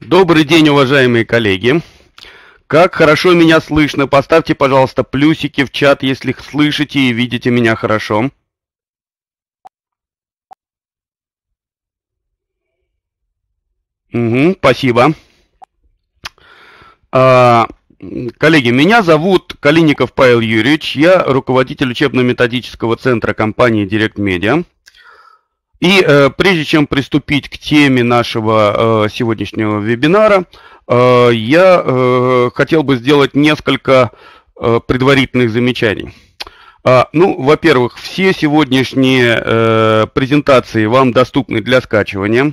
Добрый день, уважаемые коллеги. Как хорошо меня слышно. Поставьте, пожалуйста, плюсики в чат, если слышите и видите меня хорошо. Угу, спасибо. А, коллеги, меня зовут Калиников Павел Юрьевич. Я руководитель учебно-методического центра компании Direct Media. И э, прежде чем приступить к теме нашего э, сегодняшнего вебинара, э, я э, хотел бы сделать несколько э, предварительных замечаний. А, ну, во-первых, все сегодняшние э, презентации вам доступны для скачивания.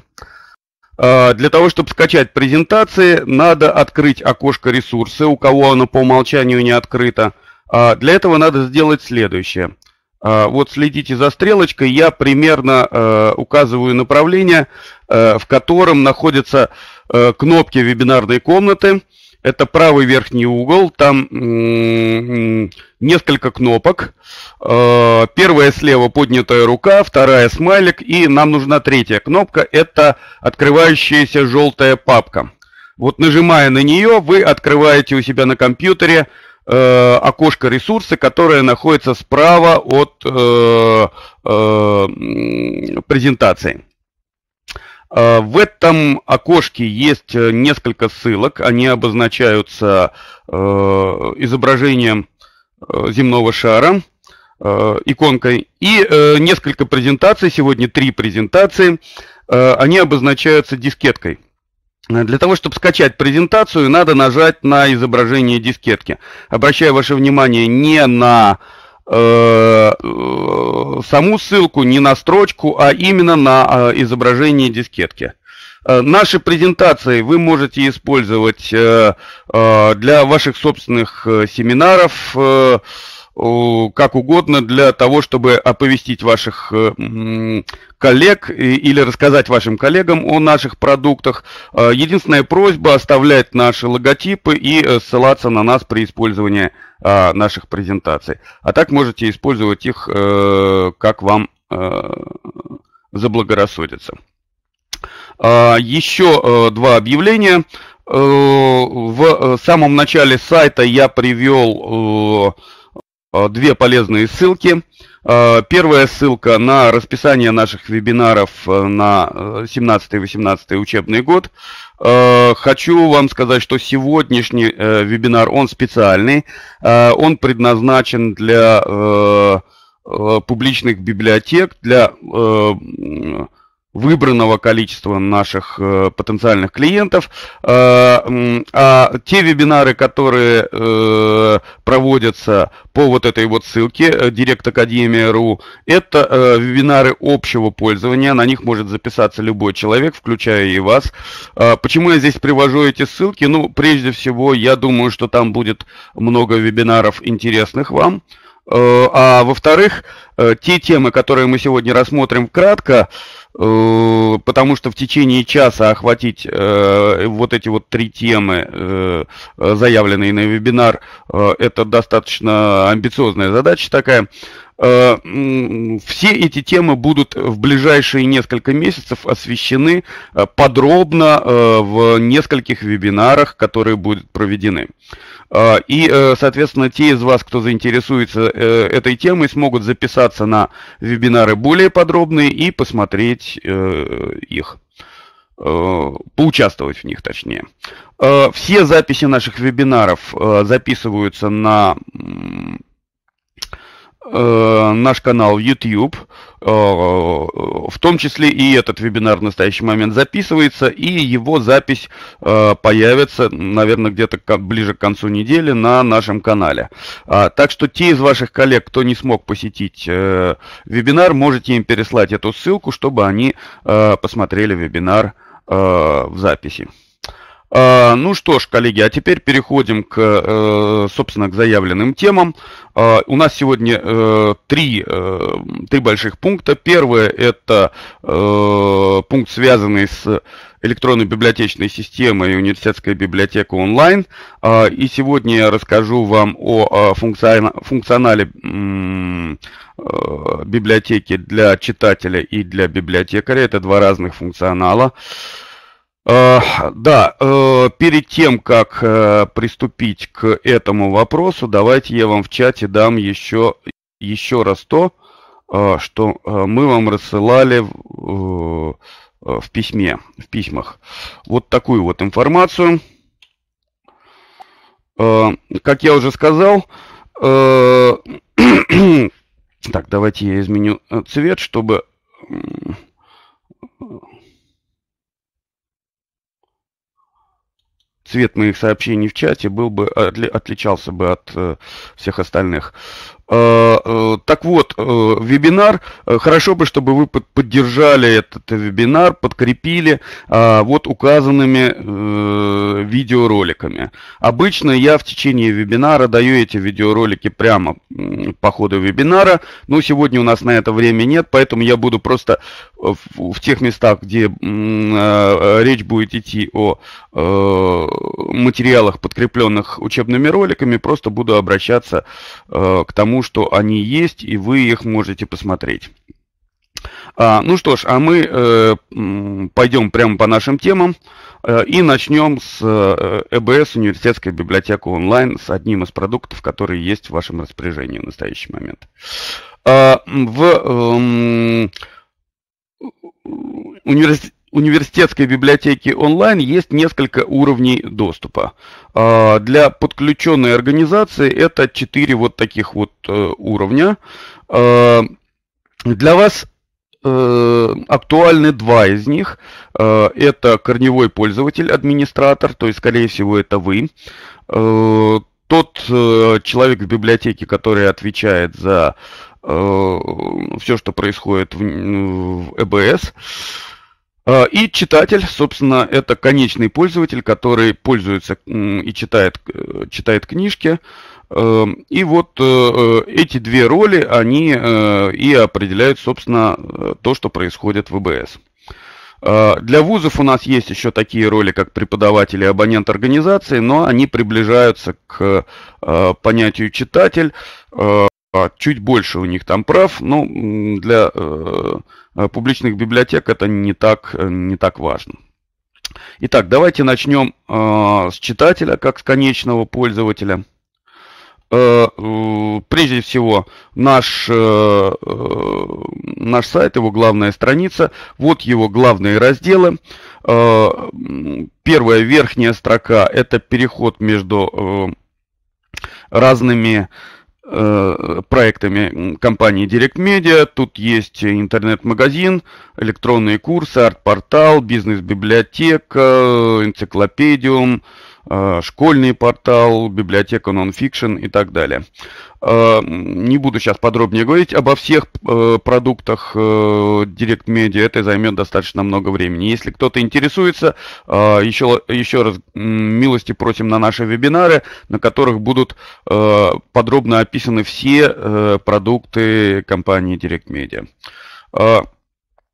А, для того, чтобы скачать презентации, надо открыть окошко ресурсы, у кого оно по умолчанию не открыто. А, для этого надо сделать следующее – а, вот следите за стрелочкой, я примерно э, указываю направление, э, в котором находятся э, кнопки вебинарной комнаты. Это правый верхний угол, там несколько кнопок. первая слева поднятая рука, вторая смайлик, и нам нужна третья кнопка, это открывающаяся желтая папка. Вот нажимая на нее, вы открываете у себя на компьютере э, э, окошко ресурса, которое находится справа от э, э, презентации. Э, в этом окошке есть э, несколько ссылок, они обозначаются э, изображением э, земного шара, э, иконкой, и э, несколько презентаций, сегодня три презентации, они обозначаются дискеткой. Э, для того, чтобы скачать презентацию, надо нажать на изображение дискетки. Обращаю ваше внимание не на э, э саму ссылку, не на строчку, а именно на э, изображение дискетки. Э, наши презентации вы можете использовать для ваших собственных семинаров как угодно для того, чтобы оповестить ваших э, коллег или рассказать вашим коллегам о наших продуктах. Э, единственная просьба оставлять наши логотипы и э, ссылаться на нас при использовании а, наших презентаций. А так можете использовать их, как вам заблагорассудится. А, еще два объявления. В самом начале сайта я привел Э, две полезные ссылки. Э, первая ссылка на расписание наших вебинаров э, на 17-18 учебный год. Хочу вам сказать, что сегодняшний вебинар, он специальный. Он предназначен для публичных библиотек, для выбранного количества наших э, потенциальных клиентов. Э, а те вебинары, которые э, проводятся по вот этой вот ссылке directacademy.ru это вебинары общего пользования, на них может записаться любой человек, включая и вас. почему я здесь привожу эти ссылки? Ну, прежде всего, я думаю, что там будет много вебинаров интересных вам. А во-вторых, те темы, которые мы сегодня рассмотрим кратко, Э, потому что в течение часа охватить э, вот эти вот три темы, э, заявленные на вебинар, э, это достаточно амбициозная задача такая. Э, все эти темы будут в ближайшие несколько месяцев освещены э, подробно э, в нескольких вебинарах, которые будут проведены. Э, а, и, э, соответственно, те из вас, кто заинтересуется э, этой темой, смогут записаться на вебинары более подробные и посмотреть э, их поучаствовать в них точнее. Все записи наших вебинаров записываются на Э, наш канал YouTube, э, в том числе и этот вебинар в настоящий момент записывается, и его запись э, появится, наверное, где-то ближе к концу недели на нашем канале. А, так что те из ваших коллег, кто не смог посетить вебинар, можете им переслать эту ссылку, чтобы они посмотрели вебинар в записи. А, ну что ж, коллеги, а теперь переходим к, э, собственно, к заявленным темам. А, у нас сегодня э, три, э, три больших пункта. Первое – это пункт, связанный с электронной библиотечной системой университетской библиотеки онлайн. А, и сегодня я расскажу вам о функционале библиотеки для читателя и для библиотекаря. Это два разных функционала. Э, да, э, перед тем, как э, приступить к этому вопросу, давайте я вам в чате дам еще, еще раз то, что мы вам рассылали в, в письме, в письмах. Вот такую вот информацию. Как я уже сказал, так, давайте я изменю цвет, чтобы цвет моих сообщений в чате был бы, отли, отличался бы от э, всех остальных. А, э, так вот, э, вебинар, хорошо бы, чтобы вы поддержали этот вебинар, подкрепили а, вот указанными видеороликами. Обычно я в течение вебинара даю эти видеоролики прямо по ходу вебинара, но сегодня у нас на это время нет, поэтому я буду просто в, в тех местах, где э, э, речь будет идти о э, материалах, подкрепленных учебными роликами, просто буду обращаться э, к тому, что они есть, и вы их можете посмотреть. А, ну что ж, а мы э, пойдем прямо по нашим темам э, и начнем с э, ЭБС, университетская библиотека онлайн, с одним из продуктов, которые есть в вашем распоряжении в настоящий момент. Э, в... Э, университет университетской библиотеки онлайн есть несколько уровней доступа. А, для подключенной организации это четыре вот таких вот э, уровня. А, для вас э, актуальны два из них. Э, это корневой пользователь, администратор, то есть, скорее всего, это вы. Тот человек в библиотеке, который отвечает за Э, все, что происходит в, в ЭБС. Э, и читатель, собственно, это конечный пользователь, который пользуется и читает, э, читает книжки. И вот эти две роли, они и определяют, собственно, то, что происходит в ВБС. Для вузов у нас есть еще такие роли, как преподаватель и абонент организации, но они приближаются к понятию читатель. А чуть больше у них там прав, но для э, э, публичных библиотек это не так, э, не так важно. Итак, давайте начнем э, с читателя, как с конечного пользователя. Э, э, прежде всего, наш, э, э наш сайт, его главная страница, вот его главные разделы. Первая верхняя строка – это переход между разными Э, проектами компании Direct Media. Тут есть интернет-магазин, электронные курсы, арт-портал, бизнес-библиотека, энциклопедиум, а, школьный портал, библиотека нонфикшн и так далее. А, не буду сейчас подробнее говорить обо всех э, продуктах э, Direct Media, это займет достаточно много времени. Если кто-то интересуется, а, еще, еще раз милости просим на наши вебинары, на которых будут э, подробно описаны все продукты компании Direct Media.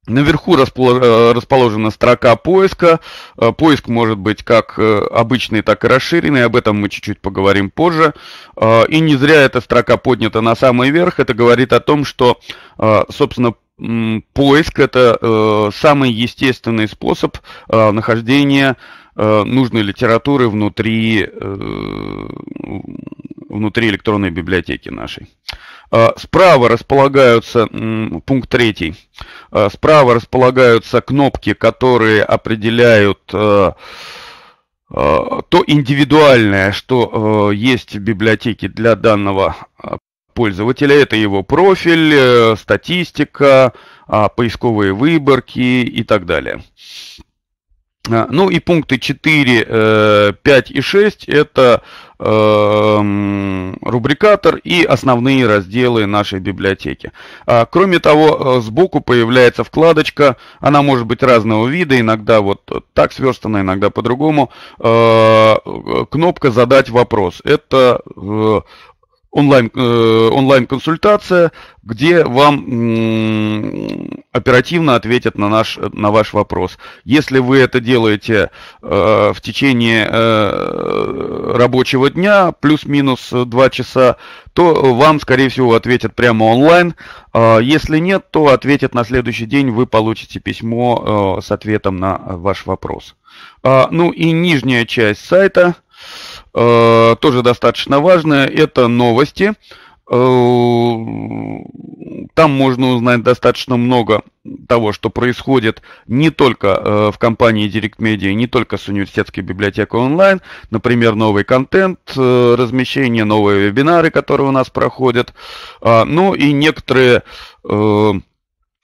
Наверху э, расположена строка поиска. Э, поиск может быть как э, обычный, так и расширенный. Об этом мы чуть-чуть поговорим позже. И не зря эта строка поднята на самый верх. Это говорит о том, что, собственно, поиск это самый естественный способ нахождения нужной литературы внутри, внутри электронной библиотеки нашей. Э, справа располагаются, пункт третий, э, справа располагаются кнопки, которые определяют э, то индивидуальное, что есть в библиотеке для данного пользователя. Это его профиль, статистика, а, поисковые выборки и так далее. Ну и пункты 4, 5 и 6 – это Эм, рубрикатор и основные разделы нашей библиотеки. А, кроме того, э, сбоку появляется вкладочка, она может быть разного вида, иногда вот так сверстана, иногда по-другому. Э, э, кнопка «Задать вопрос». Это онлайн, э, онлайн-консультация, где вам оперативно ответят на, наш, на ваш вопрос. Если вы это делаете э, в течение э, рабочего дня, плюс-минус 2 э, часа, то вам, скорее всего, ответят прямо онлайн. А если нет, то ответят на следующий день, вы получите письмо э, с ответом на э, ваш вопрос. А, ну и нижняя часть сайта – Э, тоже достаточно важная это новости. Э, там можно узнать достаточно много того, что происходит не только э, в компании Direct Media, не только с университетской библиотекой онлайн. Например, новый контент, размещение, новые вебинары, которые у нас проходят. А, ну и некоторые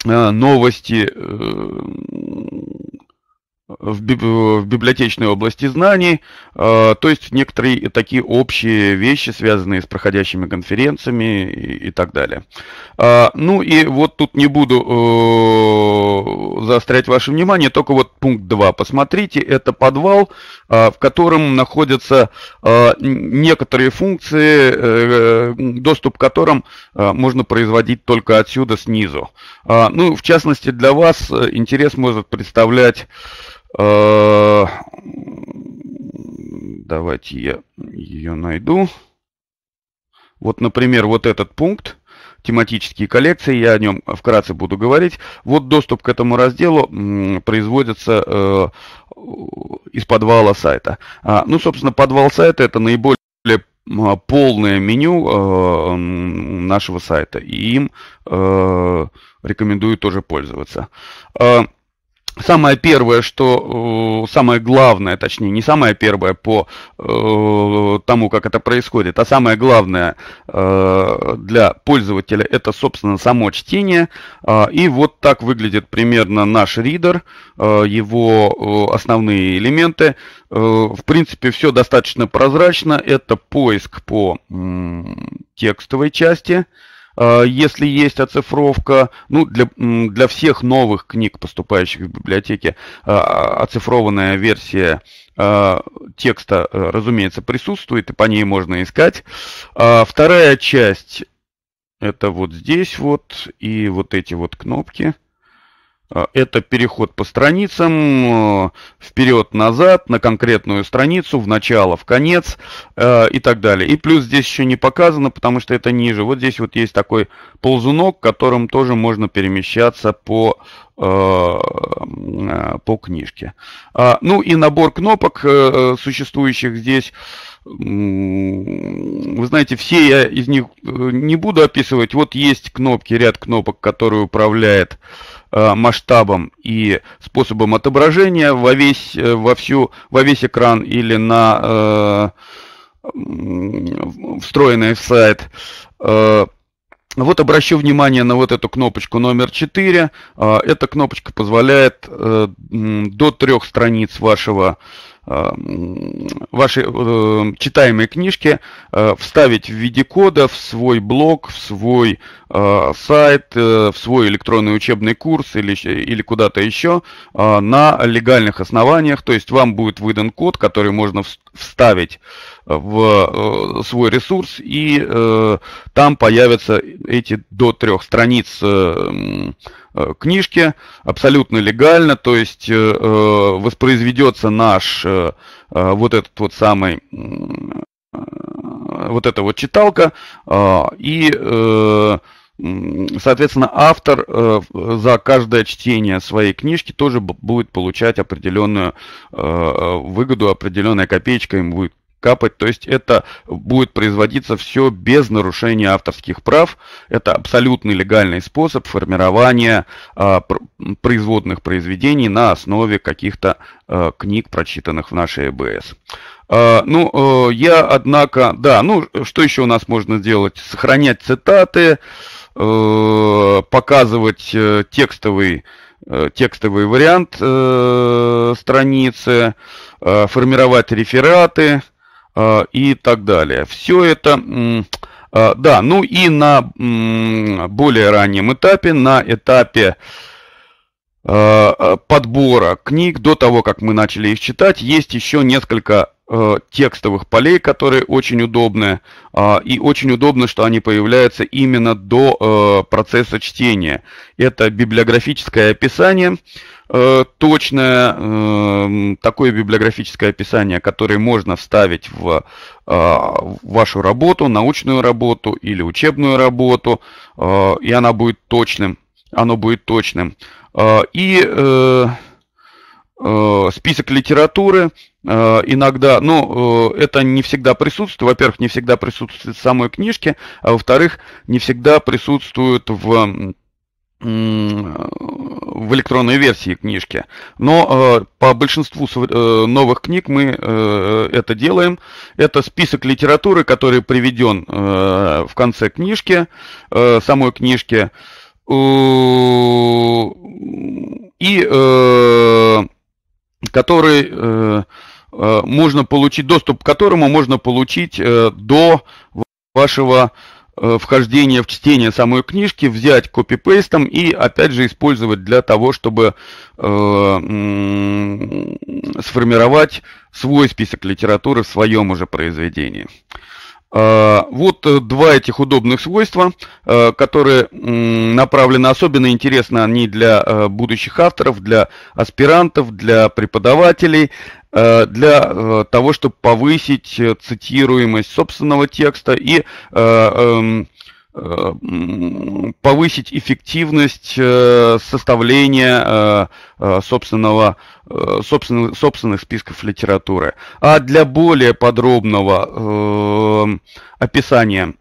новости в, библиотечной области знаний, а, то есть некоторые такие общие вещи, связанные с проходящими конференциями и, так далее. А, ну и вот тут не буду э, заострять ваше внимание, только вот пункт 2. Посмотрите, это подвал, а, в котором находятся некоторые функции, э, э, доступ к которым можно производить только отсюда, снизу. ну, в частности, для вас интерес может представлять Э, давайте я ее найду. Вот, например, вот этот пункт тематические коллекции, я о нем вкратце буду говорить. Вот доступ к этому разделу производится э, из подвала сайта. А, ну, собственно, подвал сайта это наиболее полное меню э, нашего сайта, и им э, рекомендую тоже пользоваться. Э, Самое первое, что э, самое главное, точнее, не самое первое по э, тому, как это происходит, а самое главное э, для пользователя это, собственно, само чтение. А, и вот так выглядит примерно наш ридер, его основные элементы. в принципе, все достаточно прозрачно. Это поиск по текстовой части. А, если есть оцифровка, ну, для, для всех новых книг, поступающих в библиотеке, а, оцифрованная версия а, текста, э, разумеется, присутствует, и по ней можно искать. Вторая часть, это вот здесь вот, и вот эти вот кнопки – а, это переход по страницам, э, вперед-назад, на конкретную страницу, в начало, в конец э, и так далее. И плюс здесь еще не показано, потому что это ниже. Вот здесь вот есть такой ползунок, которым тоже можно перемещаться по э, по книжке. А, ну и набор кнопок, существующих здесь, вы знаете, все я из них не буду описывать. Вот есть кнопки, ряд кнопок, которые управляет э, Э, масштабом и способом отображения во весь, э, во всю, во весь экран или на э, встроенный в сайт. Э, вот обращу внимание на вот эту кнопочку номер 4. Э, эта кнопочка позволяет э, до трех страниц вашего вашей э, читаемой книжки э, вставить в виде кода в свой блог, в свой Э, сайт, э, в свой электронный учебный курс или, или куда-то еще э, на легальных основаниях. То есть вам будет выдан код, который можно вставить в свой ресурс, и там появятся эти до трех страниц книжки абсолютно легально, то есть э, воспроизведется наш вот этот вот самый вот эта вот читалка, э, и э, соответственно, автор э, за каждое чтение своей книжки тоже будет получать определенную выгоду, определенная копеечка им будет капать. То есть это будет производиться все без нарушения авторских прав. Это абсолютно легальный способ формирования э, производных произведений на основе каких-то книг, прочитанных в нашей ЭБС. А, ну, э, я, однако, да, ну, что еще у нас можно сделать? Сохранять цитаты, э, показывать э, текстовый, текстовый вариант страницы, формировать рефераты и так далее. Все это, да, ну и на более раннем этапе, на этапе подбора книг, до того, как мы начали их читать, есть еще несколько Э, текстовых полей, которые очень удобны. А, и очень удобно, что они появляются именно до э, процесса чтения. Это библиографическое описание, э, точное, эм, такое библиографическое описание, которое можно вставить в вашу работу, научную работу или учебную работу, и она будет точным. Оно будет точным. И список литературы, Э, иногда, ну, э, это не всегда присутствует. Во-первых, не всегда присутствует в самой книжке, а во-вторых, не всегда присутствует в э, в электронной версии книжки. Но э, по большинству э, новых книг мы э, это делаем. Это список литературы, который приведен э, в конце книжки, э, самой книжки. И э, который... Э, Э, можно получить, доступ к которому можно получить э, до вашего э, вхождения в чтение самой книжки, взять копипейстом и опять же использовать для того, чтобы сформировать свой список литературы в своем уже произведении. Вот два этих удобных свойства, которые направлены особенно интересно они для будущих авторов, для аспирантов, для преподавателей, Э, для э, того, чтобы повысить э, цитируемость собственного текста и эм, повысить эффективность составления собственного, собственных, собственных списков литературы. А для более подробного описания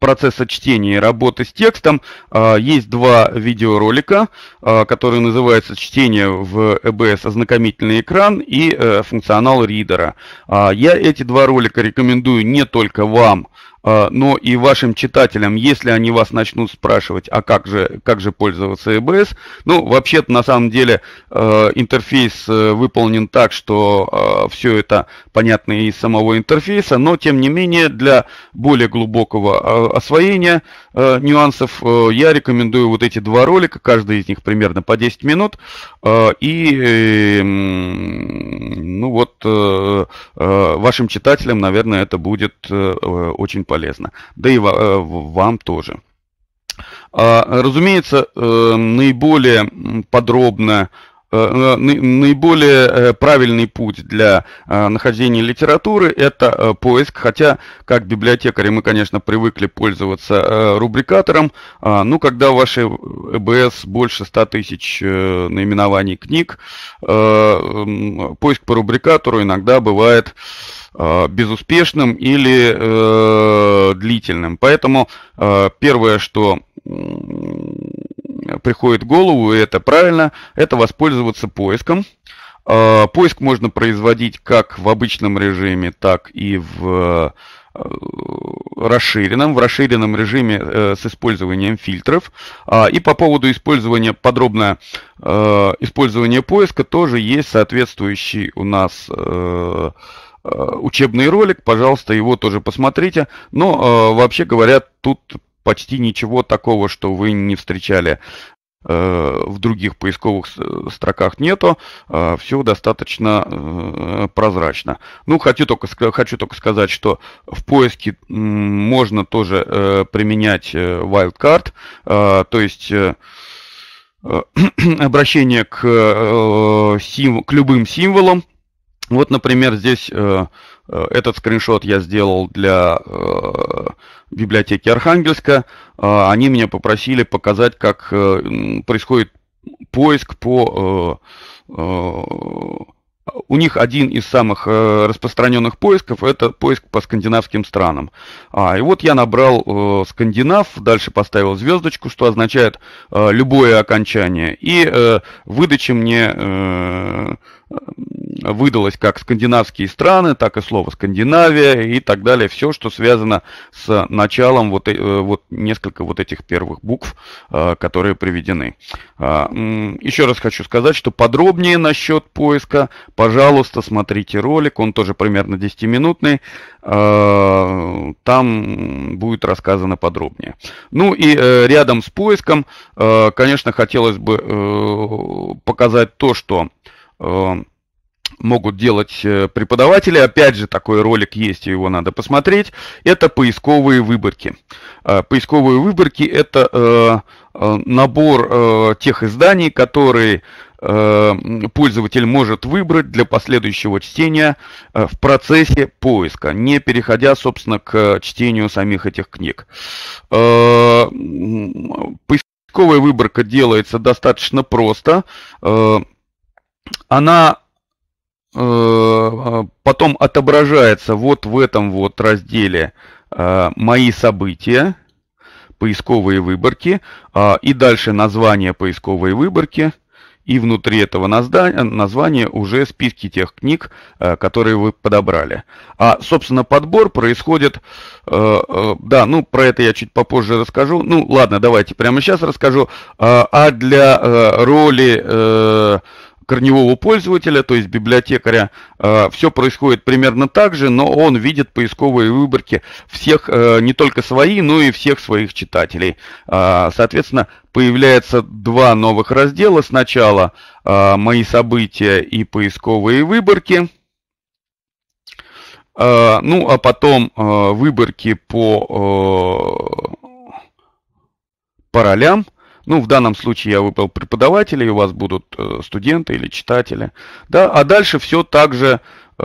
процесса чтения и работы с текстом а, есть два видеоролика, а, которые называются «Чтение в EBS ознакомительный экран» и э, «Функционал ридера». А, я эти два ролика рекомендую не только вам, а, но и вашим читателям, если они вас начнут спрашивать, а как же, как же пользоваться EBS, ну, вообще-то, на самом деле, э, интерфейс э, выполнен так, что э, все это понятно и из самого интерфейса, но, тем не менее, для более глубокого освоения нюансов я рекомендую вот эти два ролика, каждый из них примерно по 10 минут, и, ну вот, вашим читателям, наверное, это будет очень полезно полезно. Да и э, вам тоже. А, разумеется, э, наиболее подробно Э, э, наиболее э, правильный путь для нахождения литературы – это поиск, хотя как библиотекари мы, конечно, привыкли пользоваться рубрикатором, а, ну, когда в вашей ЭБС больше 100 тысяч наименований книг, поиск по рубрикатору иногда бывает безуспешным или э, длительным. Поэтому э, первое, что приходит в голову, и это правильно, это воспользоваться поиском. А, поиск можно производить как в обычном режиме, так и в э, расширенном, в расширенном режиме э, с использованием фильтров. А, и по поводу использования, подробное э, использование поиска тоже есть соответствующий у нас учебный ролик, пожалуйста, его тоже посмотрите. Но, вообще говоря, тут почти ничего такого, что вы не встречали э, в других поисковых строках нету, а, все достаточно э, прозрачно. Ну, хочу только, хочу только сказать, что в поиске можно тоже э, применять wildcard, то есть обращение к, к любым символам. Вот, например, здесь Э, этот скриншот я сделал для э, библиотеки Архангельска. Э, они меня попросили показать, как происходит поиск по... У них один из самых распространенных поисков – это поиск по скандинавским странам. А, и вот я набрал э, «Скандинав», дальше поставил звездочку, что означает э, любое окончание, и э, выдача мне выдалось как скандинавские страны, так и слово Скандинавия и так далее. Все, что связано с началом вот, э, вот несколько вот этих первых букв, э, которые приведены. А, Еще раз хочу сказать, что подробнее насчет поиска, пожалуйста, смотрите ролик, он тоже примерно 10-минутный. А, там будет рассказано подробнее. Ну и э, рядом с поиском, конечно, хотелось бы показать то, что могут делать э, преподаватели. Опять же, такой ролик есть, его надо посмотреть. Это поисковые выборки. Э, поисковые выборки – это э, набор тех изданий, которые пользователь может выбрать для последующего чтения в процессе поиска, не переходя, собственно, к чтению самих этих книг. Поисковая выборка делается достаточно просто. Она Э, а, потом отображается вот в этом вот разделе э, «Мои события», «Поисковые выборки» а, и дальше название поисковой выборки. И внутри этого названия уже списки тех книг, э, которые вы подобрали. А, собственно, подбор происходит... Да, ну, про это я чуть попозже расскажу. Ну, ладно, давайте прямо сейчас расскажу. А, а для роли корневого пользователя, то есть библиотекаря, э, все происходит примерно так же, но он видит поисковые выборки всех, э, не только свои, но и всех своих читателей. Э, соответственно, появляется два новых раздела. Сначала «Мои события» и «Поисковые выборки». Ну, а потом выборки по, по ролям – ну, в данном случае я выбрал преподавателей, у вас будут э, студенты или читатели. Да? А дальше все также, э,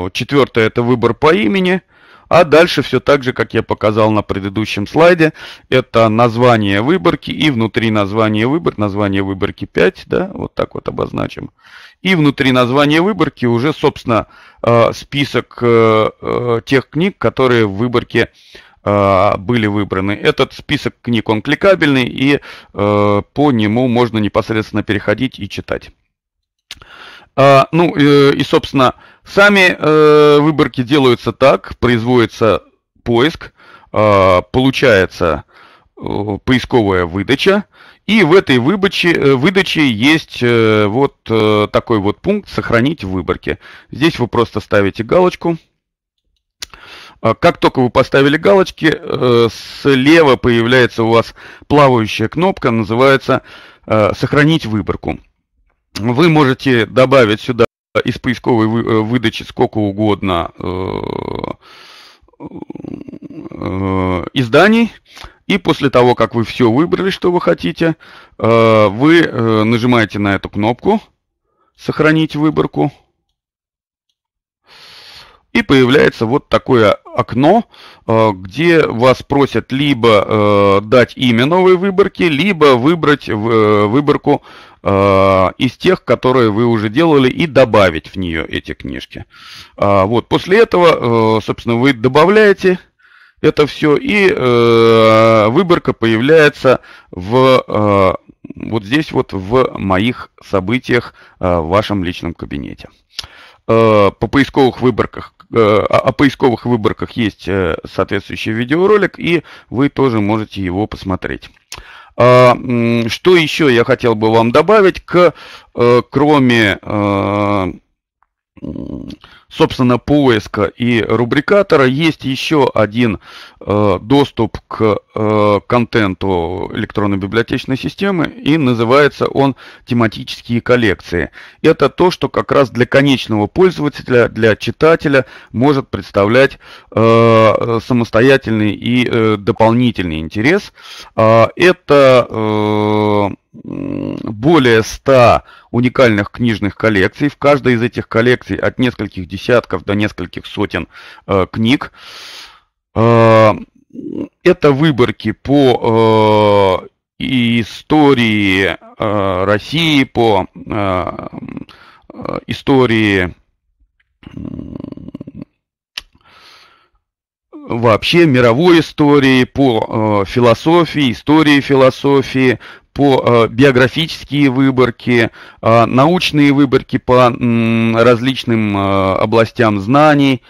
э, четвертое это выбор по имени, а дальше все так же, как я показал на предыдущем слайде, это название выборки и внутри названия выбор, название выборки 5, да, вот так вот обозначим. И внутри названия выборки уже, собственно, список тех книг, которые в выборке Э, были выбраны. Этот список книг, он кликабельный, и э, по нему можно непосредственно переходить и читать. А, ну э, и, собственно, сами выборки делаются так, производится поиск, получается поисковая выдача, и в этой выдаче, выдаче есть вот такой вот пункт «Сохранить в выборке». Здесь вы просто ставите галочку – а как только вы поставили галочки, э, слева появляется у вас плавающая кнопка, называется э, «Сохранить выборку». Вы можете добавить сюда из поисковой э, выдачи сколько угодно изданий. И после того, как вы все выбрали, что вы хотите, вы нажимаете на эту кнопку «Сохранить выборку». И появляется вот такое окно, э, где вас просят либо э, дать имя новой выборки, либо выбрать э, выборку из тех, которые вы уже делали, и добавить в нее эти книжки. А, вот, после этого, собственно, вы добавляете это все, и выборка появляется в вот здесь вот в моих событиях в вашем личном кабинете по поисковых выборках Э, о поисковых выборках есть э, соответствующий видеоролик, и вы тоже можете его посмотреть. А, что еще я хотел бы вам добавить к, э, кроме собственно, поиска и рубрикатора. Есть еще один э, доступ к э, контенту электронной библиотечной системы, и называется он тематические коллекции. Это то, что как раз для конечного пользователя, для читателя может представлять э, самостоятельный и э, дополнительный интерес. Э, это э, более 100 уникальных книжных коллекций. В каждой из этих коллекций от нескольких десятков до нескольких сотен э, книг. Э, это выборки по э, истории э, России, по э, истории вообще мировой истории, по э, философии, истории философии, по э, биографические выборки, э, научные выборки по различным э, областям знаний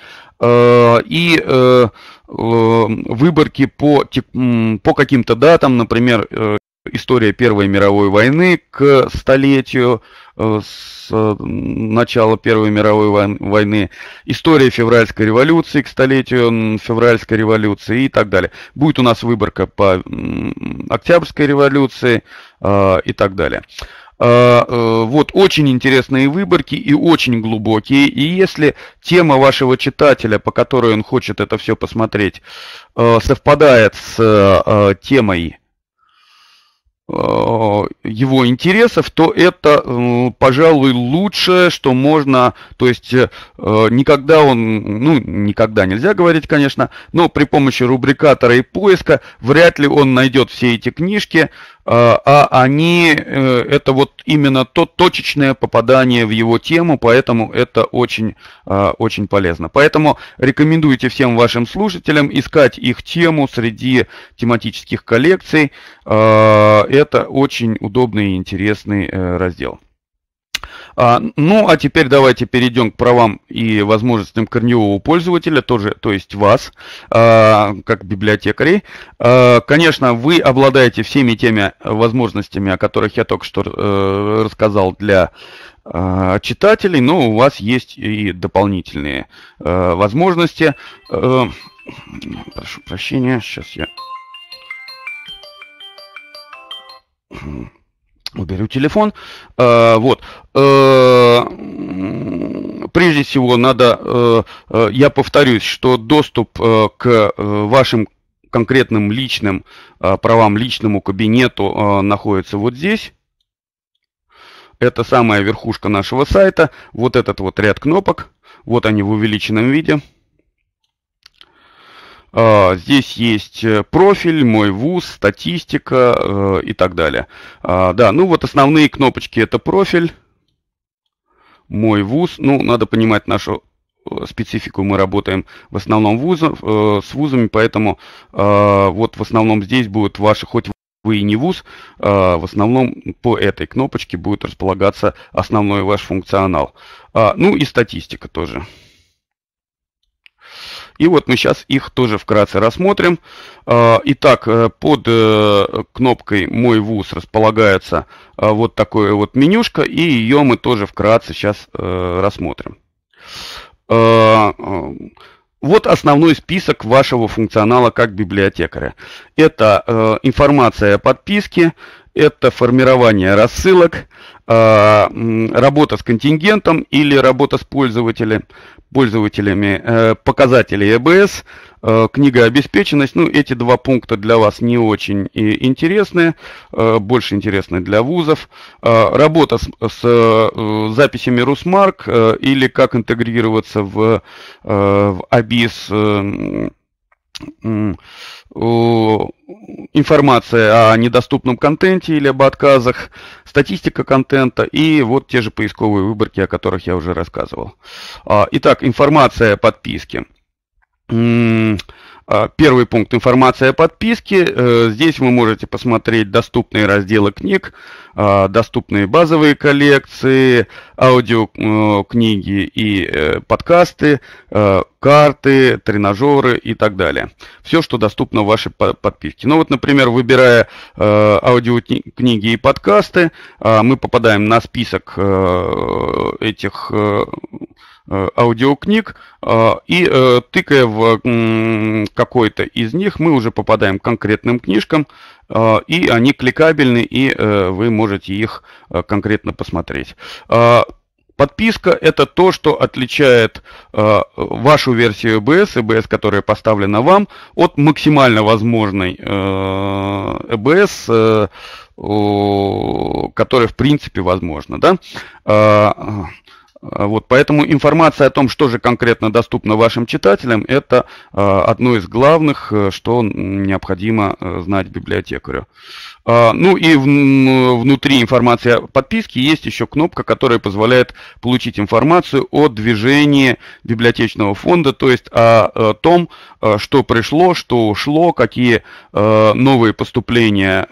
и выборки по, по каким-то датам, например, история Первой мировой войны к столетию э, с э, начала Первой мировой войны, история февральской революции к столетию февральской революции и так далее. Будет у нас выборка по Октябрьской революции э, и так далее. Вот очень интересные выборки и очень глубокие. И если тема вашего читателя, по которой он хочет это все посмотреть, совпадает с темой Э, его интересов, то это, э, пожалуй, лучшее, что можно, то есть э, никогда он, ну, никогда нельзя говорить, конечно, но при помощи рубрикатора и поиска вряд ли он найдет все эти книжки, а они, это вот именно то точечное попадание в его тему, поэтому это очень, очень полезно. Поэтому рекомендуйте всем вашим слушателям искать их тему среди тематических коллекций это очень удобный и интересный э, раздел. А, ну, а теперь давайте перейдем к правам и возможностям корневого пользователя, тоже, то есть вас, а, как библиотекарей. А, конечно, вы обладаете всеми теми возможностями, о которых я только что э, рассказал для читателей, но у вас есть и дополнительные э, возможности. Прошу прощения, сейчас я Уберу телефон. Э, вот. Э, прежде всего, надо, э, э, я повторюсь, что доступ э, к э, вашим конкретным личным э, правам, личному кабинету э, находится вот здесь. Это самая верхушка нашего сайта. Вот этот вот ряд кнопок. Вот они в увеличенном виде. А, здесь есть э, профиль, мой вуз, статистика э, и так далее. А, да, ну вот основные кнопочки это профиль, мой вуз. Ну, надо понимать нашу э, специфику мы работаем в основном вузов, с вузами, поэтому вот в основном здесь будут ваши, хоть вы и не вуз, в основном по этой кнопочке будет располагаться основной ваш функционал. А, ну и статистика тоже. И вот мы сейчас их тоже вкратце рассмотрим. А, итак, э, под э, кнопкой «Мой вуз» располагается э, вот такое вот менюшка, и ее мы тоже вкратце сейчас рассмотрим. А, вот основной список вашего функционала как библиотекаря. Это э, информация о подписке, это формирование рассылок, а, работа с контингентом или работа с пользователями, пользователями э, показатели ЭБС, э, книга обеспеченность. Ну, эти два пункта для вас не очень интересны, э, больше интересны для вузов. А, работа с, с записями Русмарк или как интегрироваться в, в ABIS информация о недоступном контенте или об отказах, статистика контента и вот те же поисковые выборки, о которых я уже рассказывал. А, итак, информация подписки. А, первый пункт – информация о подписке. Э, здесь вы можете посмотреть доступные разделы книг, а, доступные базовые коллекции, аудиокниги э, и э, подкасты, карты, тренажеры и так далее. Все, что доступно в вашей подписке. Ну вот, например, выбирая аудиокниги и подкасты, а, мы попадаем на список этих Э, аудиокниг, э, и э, тыкая в какой-то из них, мы уже попадаем к конкретным книжкам, и они кликабельны, и вы можете их конкретно посмотреть. Подписка – это то, что отличает вашу версию EBS, EBS, которая поставлена вам, от максимально возможной э, EBS, который в принципе возможно. Да? А вот, поэтому информация о том, что же конкретно доступно вашим читателям, это а, одно из главных, э, что необходимо э, знать библиотекарю. А, ну и внутри информации о подписке есть еще кнопка, которая позволяет получить информацию о движении библиотечного фонда, то есть о том, э, что пришло, что ушло, какие новые поступления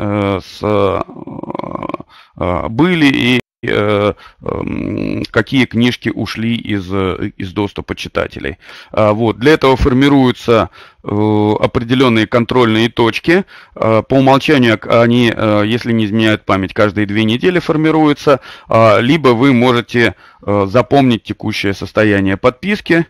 были и Э, эм, какие книжки ушли из, э, из доступа читателей. А, вот. Для этого формируются э, определенные контрольные точки. А, по умолчанию они, если не изменяют память, каждые две недели формируются. А, либо вы можете запомнить текущее состояние подписки,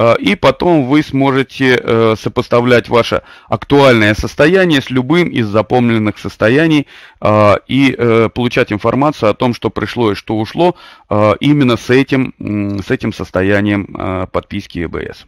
Э, и потом вы сможете э, сопоставлять ваше актуальное состояние с любым из запомненных состояний э, и получать информацию о том, что пришло и что ушло именно с этим, с этим состоянием подписки EBS.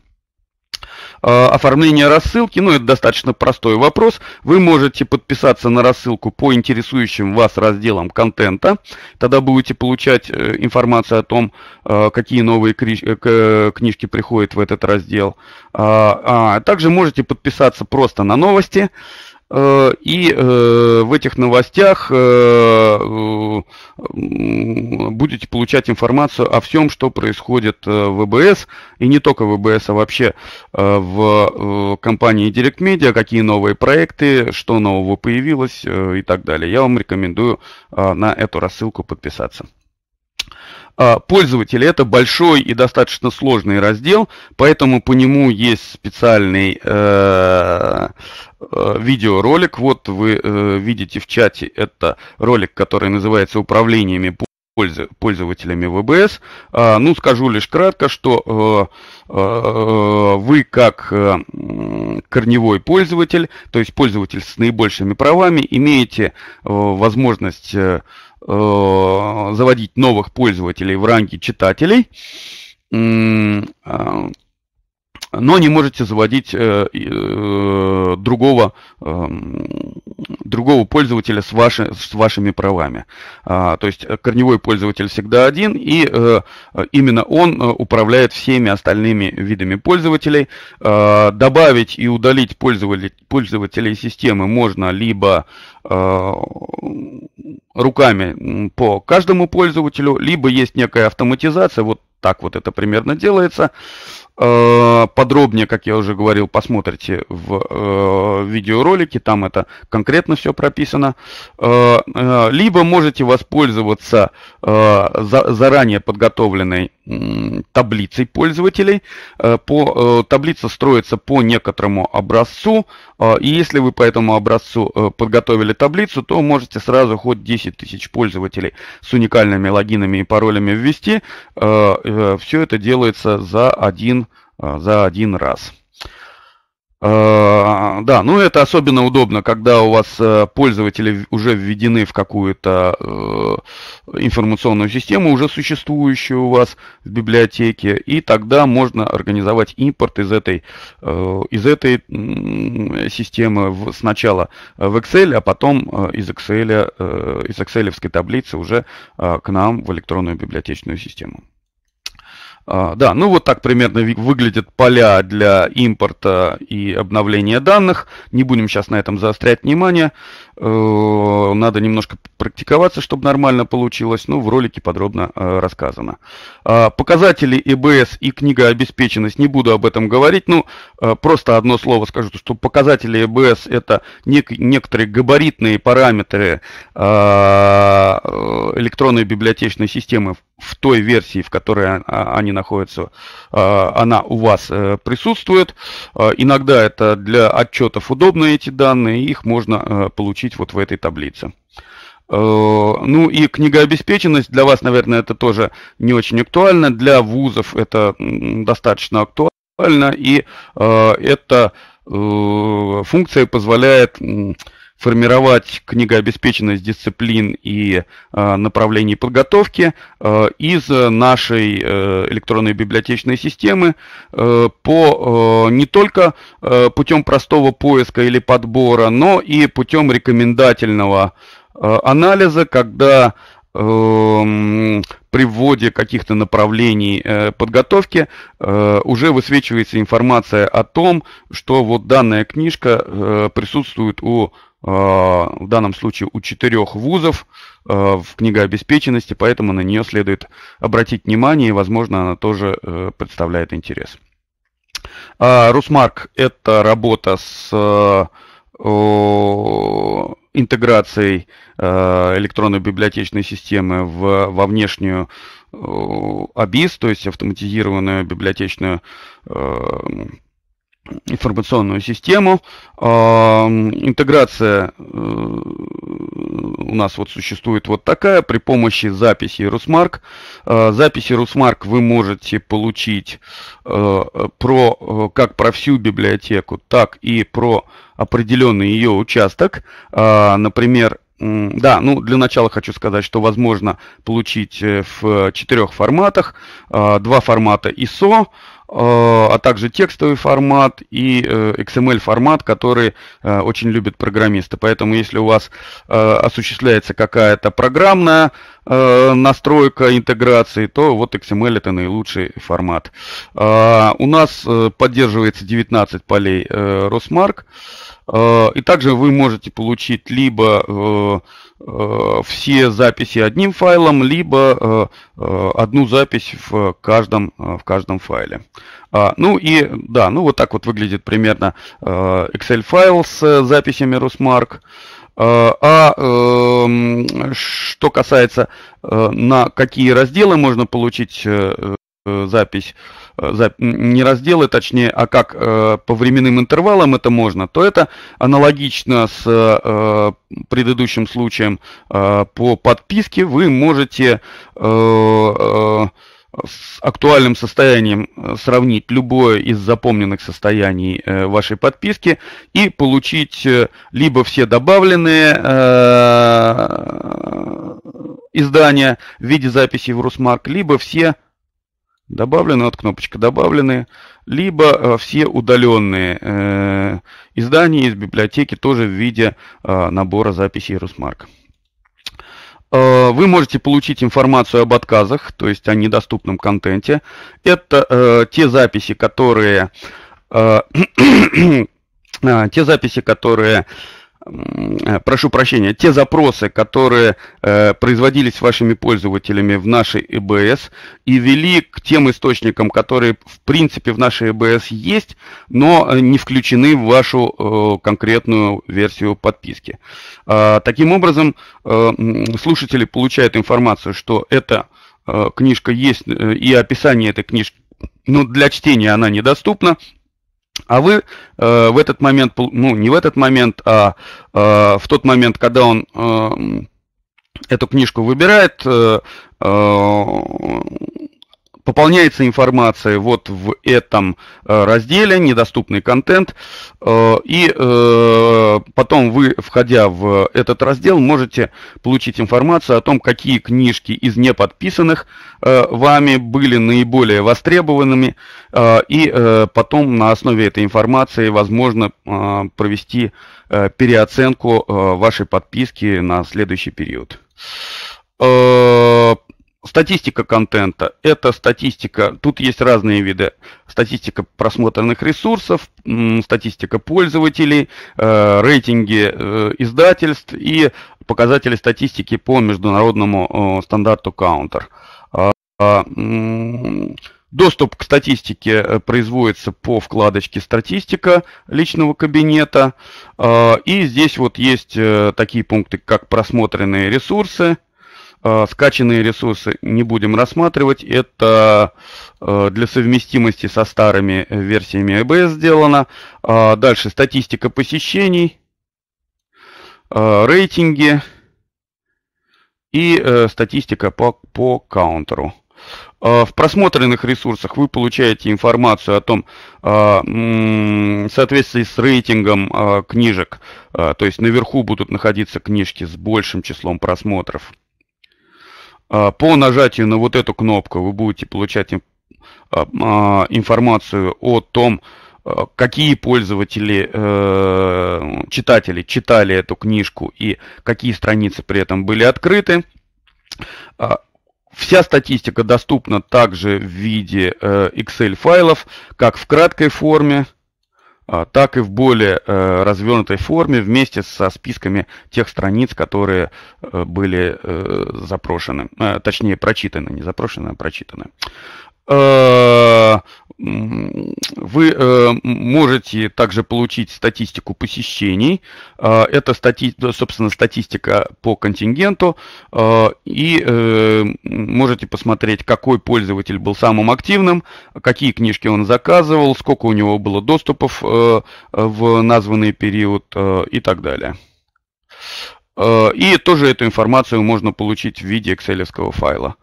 Э, оформление рассылки, ну это достаточно простой вопрос. Вы можете подписаться на рассылку по интересующим вас разделам контента. Тогда будете получать э, информацию о том, э, какие новые книжки приходят в этот раздел. А, а также можете подписаться просто на новости. Э, и э, в этих новостях э, будете получать информацию о всем, что происходит в ВБС, и не только в ВБС, а вообще в компании Direct Media, какие новые проекты, что нового появилось и так далее. Я вам рекомендую на эту рассылку подписаться а, Пользователи – Это большой и достаточно сложный раздел, поэтому по нему есть специальный Э, видеоролик. Вот вы э, видите в чате, это ролик, который называется «Управлениями пользы, пользователями ВБС. А, ну, скажу лишь кратко, что э, э, вы как э, корневой пользователь, то есть пользователь с наибольшими правами, имеете э, возможность э, э заводить новых пользователей в ранге читателей. А, но не можете заводить э, э, другого, э, другого пользователя с, ваши, с вашими правами. А, то есть э, корневой пользователь всегда один, и э, именно он э, управляет всеми остальными видами пользователей. Э, добавить и удалить пользователей, пользователей системы можно либо э, руками по каждому пользователю, либо есть некая автоматизация, вот так вот это примерно делается. Э, подробнее, как я уже говорил, посмотрите в э, видеоролике, там это конкретно все прописано. Э, либо можете воспользоваться заранее подготовленной таблицей пользователей. Э, по, э, таблица строится по некоторому образцу, э, и если вы по этому образцу подготовили таблицу, то можете сразу хоть 10 тысяч пользователей с уникальными логинами и паролями ввести. Все это делается за один, за один раз. Э, да, ну это особенно удобно, когда у вас э, пользователи уже введены в какую-то э, информационную систему, уже существующую у вас в библиотеке, и тогда можно организовать импорт из этой, из этой системы сначала в Excel, а потом из Excel, из Excel таблицы уже к нам в электронную библиотечную систему. А, да, ну вот так примерно выглядят поля для импорта и обновления данных. Не будем сейчас на этом заострять внимание. Э, надо немножко практиковаться, чтобы нормально получилось. Ну, в ролике подробно э, рассказано. А, показатели ЭБС и книга обеспеченность. Не буду об этом говорить. Ну, э, просто одно слово скажу, что показатели ЭБС это нек- некоторые габаритные параметры а, электронной библиотечной системы в той версии, в которой а, они находятся, она у вас присутствует. Иногда это для отчетов удобно эти данные, их можно получить получить вот в этой таблице. Э, ну и книгообеспеченность для вас, наверное, это тоже не очень актуально. Для вузов это достаточно актуально. И э, эта э, функция позволяет формировать книгообеспеченность дисциплин и э, направлений подготовки э, из нашей э, электронной библиотечной системы э, по, э, не только э, путем простого поиска или подбора, но и путем рекомендательного э, анализа, когда эм, при вводе каких-то направлений э, подготовки э, уже высвечивается информация о том, что вот данная книжка э, присутствует у Э, в данном случае у четырех вузов э, в книгообеспеченности, поэтому на нее следует обратить внимание, и, возможно, она тоже э, представляет интерес. А, Русмарк – это работа с интеграцией электронной библиотечной системы в, во внешнюю АБИС, то есть автоматизированную библиотечную информационную систему. А, интеграция э, у нас вот существует вот такая при помощи записи Русмарк. Э, записи Русмарк вы можете получить э, про, как про всю библиотеку, так и про определенный ее участок. А, например, да, ну для начала хочу сказать, что возможно получить в четырех форматах. А, два формата ISO, Э, а также текстовый формат и э, XML формат, который э, очень любят программисты. Поэтому если у вас осуществляется какая-то программная настройка интеграции, то вот XML это наилучший формат. У нас поддерживается 19 полей Росмарк. И также вы можете получить либо Э, все записи одним файлом, либо э, э, одну запись в каждом, в каждом файле. А, ну и да, ну вот так вот выглядит примерно Excel файл с записями Rusmark. А эм, что касается, на какие разделы можно получить запись, Э, не разделы, точнее, а как э, по временным интервалам это можно, то это аналогично с э, предыдущим случаем по подписке вы можете с актуальным состоянием сравнить любое из запомненных состояний вашей подписки и получить либо все добавленные издания в виде записи в Русмарк, либо все Добавлены вот кнопочка «Добавленные», либо э, все удаленные э, издания из библиотеки тоже в виде э, набора записей Русмарк. Вы можете получить информацию об отказах, то есть о недоступном контенте. Это э, те записи, которые... Э, те записи, которые Э, прошу прощения, те запросы, которые э, производились вашими пользователями в нашей ЭБС и вели к тем источникам, которые в принципе в нашей ЭБС есть, но э, не включены в вашу э, конкретную версию подписки. Э, таким образом, э, слушатели получают информацию, что эта э, книжка есть э, и описание этой книжки, но ну, для чтения она недоступна. А вы э, в этот момент, ну не в этот момент, а э, в тот момент, когда он э, эту книжку выбирает, э, э Пополняется информация вот в этом э, разделе, недоступный контент. Э, и э, потом вы, входя в этот раздел, можете получить информацию о том, какие книжки из неподписанных вами были наиболее востребованными. И потом на основе этой информации возможно провести переоценку вашей подписки на следующий период. Статистика контента – это статистика, тут есть разные виды, статистика просмотренных ресурсов, статистика пользователей, э, рейтинги э, издательств и показатели статистики по международному стандарту Counter. А, а, доступ к статистике э, производится по вкладочке «Статистика» личного кабинета. А, и здесь вот есть такие пункты, как просмотренные ресурсы – Э, скачанные ресурсы не будем рассматривать. Это э, для совместимости со старыми э, версиями ABS сделано. Дальше статистика посещений, рейтинги и статистика по, по каунтеру. В просмотренных ресурсах вы получаете информацию о том, в соответствии с рейтингом книжек, то есть наверху будут находиться книжки с большим числом просмотров, а, по нажатию на вот эту кнопку вы будете получать а, а, информацию о том, какие пользователи, э, читатели читали эту книжку и какие страницы при этом были открыты. Вся статистика доступна также в виде э, Excel-файлов, как в краткой форме, а, так и в более э, развернутой форме вместе со списками тех страниц, которые э, были э, запрошены, точнее прочитаны, не запрошены, а прочитаны. Э, вы э, можете также получить статистику посещений. Э, это, стати... собственно, статистика по контингенту. И можете посмотреть, какой пользователь был самым активным, какие книжки он заказывал, сколько у него было доступов в названный период и так далее. Э, и тоже эту информацию можно получить в виде Excel файла.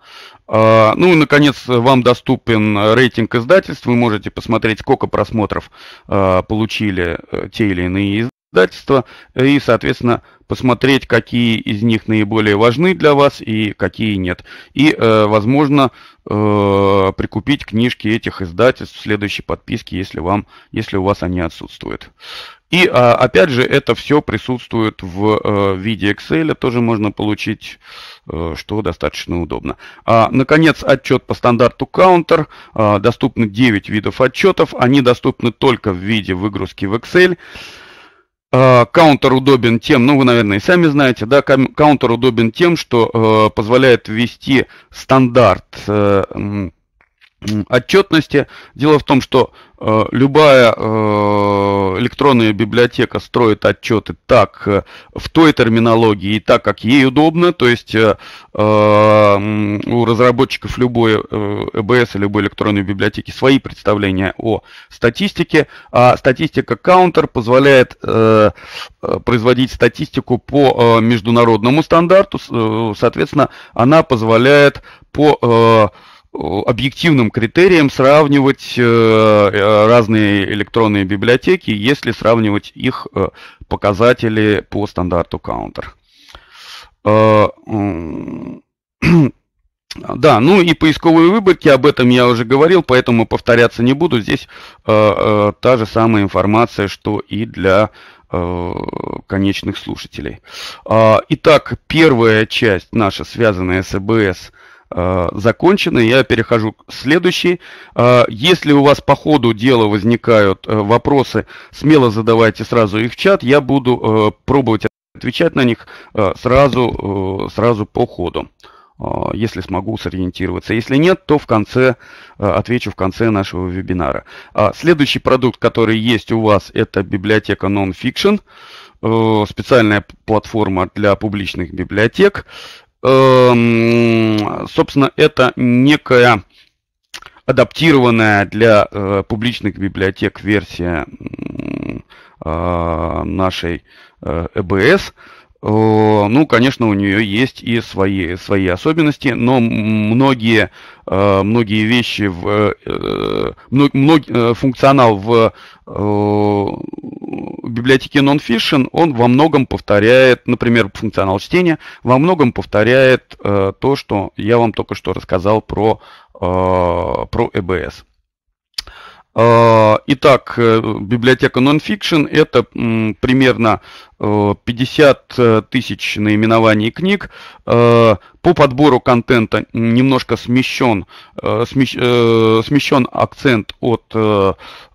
Э, ну и, наконец, вам доступен рейтинг издательств. Вы можете посмотреть, сколько просмотров э, получили те или иные издательства издательства и, соответственно, посмотреть, какие из них наиболее важны для вас и какие нет. И, э, возможно, э, прикупить книжки этих издательств в следующей подписке, если, вам, если у вас они отсутствуют. И, э, опять же, это все присутствует в э, виде Excel, тоже можно получить, э, что достаточно удобно. А, наконец, отчет по стандарту Counter. Э, доступны 9 видов отчетов, они доступны только в виде выгрузки в Excel. Э, каунтер удобен тем, ну вы, наверное, и сами знаете, да, каунтер удобен тем, что э, позволяет ввести стандарт э, отчетности. Дело в том, что э, любая э, электронная библиотека строит отчеты так, э, в той терминологии и так, как ей удобно. То есть э, э, у разработчиков любой э, ЭБС и любой электронной библиотеки свои представления о статистике. А статистика Counter позволяет э, э, производить статистику по э, международному стандарту. Э, соответственно, она позволяет по... Э, объективным критерием сравнивать э, э, разные электронные библиотеки, если сравнивать их э, показатели по стандарту Counter. Да, ну и поисковые выборки, об этом я уже говорил, поэтому повторяться не буду. Здесь та же самая информация, что и для конечных слушателей. А, итак, первая часть наша, связанная с ЭБС – Э, закончены. Я перехожу к следующей. Э, если у вас по ходу дела возникают э, вопросы, смело задавайте сразу их в чат. Я буду пробовать отвечать на них сразу, сразу по ходу, если смогу сориентироваться. Если нет, то в конце отвечу в конце нашего вебинара. А следующий продукт, который есть у вас, это библиотека Nonfiction специальная платформа для публичных библиотек. Эм, собственно, это некая адаптированная для э, публичных библиотек версия а, нашей э, ЭБС, Э, ну, конечно, у нее есть и свои, свои особенности, но многие, э, многие вещи, в, э, мног, функционал в библиотеке Nonfiction, он во многом повторяет, например, функционал чтения, во многом повторяет то, что я вам только что рассказал про, про EBS. Итак, библиотека Nonfiction – это примерно 50 э, э, тысяч наименований книг. Э, по подбору контента немножко смещен, смещ, смещен акцент от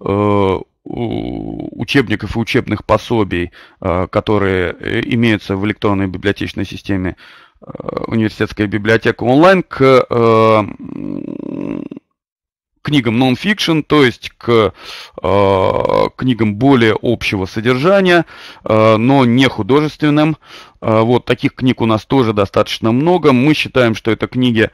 учебников и учебных пособий, которые имеются в электронной библиотечной системе университетская библиотека онлайн к книгам нон-фикшн, то есть к э, книгам более общего содержания, э, но не художественным. Э, вот таких книг у нас тоже достаточно много. Мы считаем, что это книги,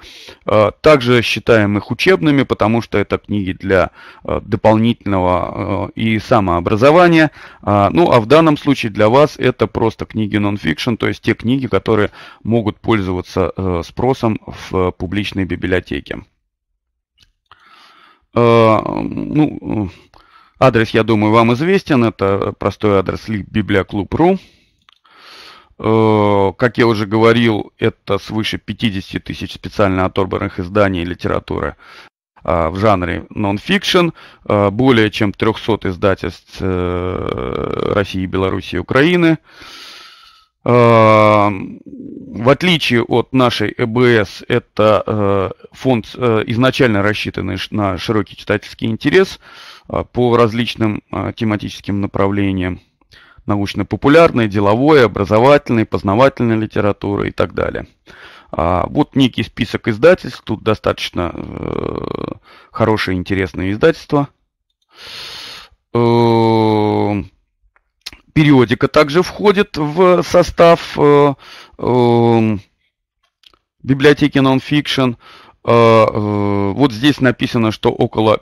э, также считаем их учебными, потому что это книги для э, дополнительного э, и самообразования. Э, ну, а в данном случае для вас это просто книги нон-фикшн, то есть те книги, которые могут пользоваться э, спросом в э, публичной библиотеке. Э, ну, адрес, я думаю, вам известен. Это простой адрес libbibliaclub.ru. Э, как я уже говорил, это свыше 50 тысяч специально отобранных изданий литературы а, в жанре нон-фикшн, э, более чем 300 издательств России, Беларуси, и Украины. Э, в отличие от нашей ЭБС, это э, фонд, э, изначально рассчитанный на широкий читательский интерес по различным тематическим направлениям. Научно-популярной, деловой, образовательной, познавательной литературы и так далее. А, вот некий список издательств. Тут достаточно хорошие, интересные издательства. Периодика также входит в состав э, эм, библиотеки Nonfiction. Э, э, вот здесь написано, что около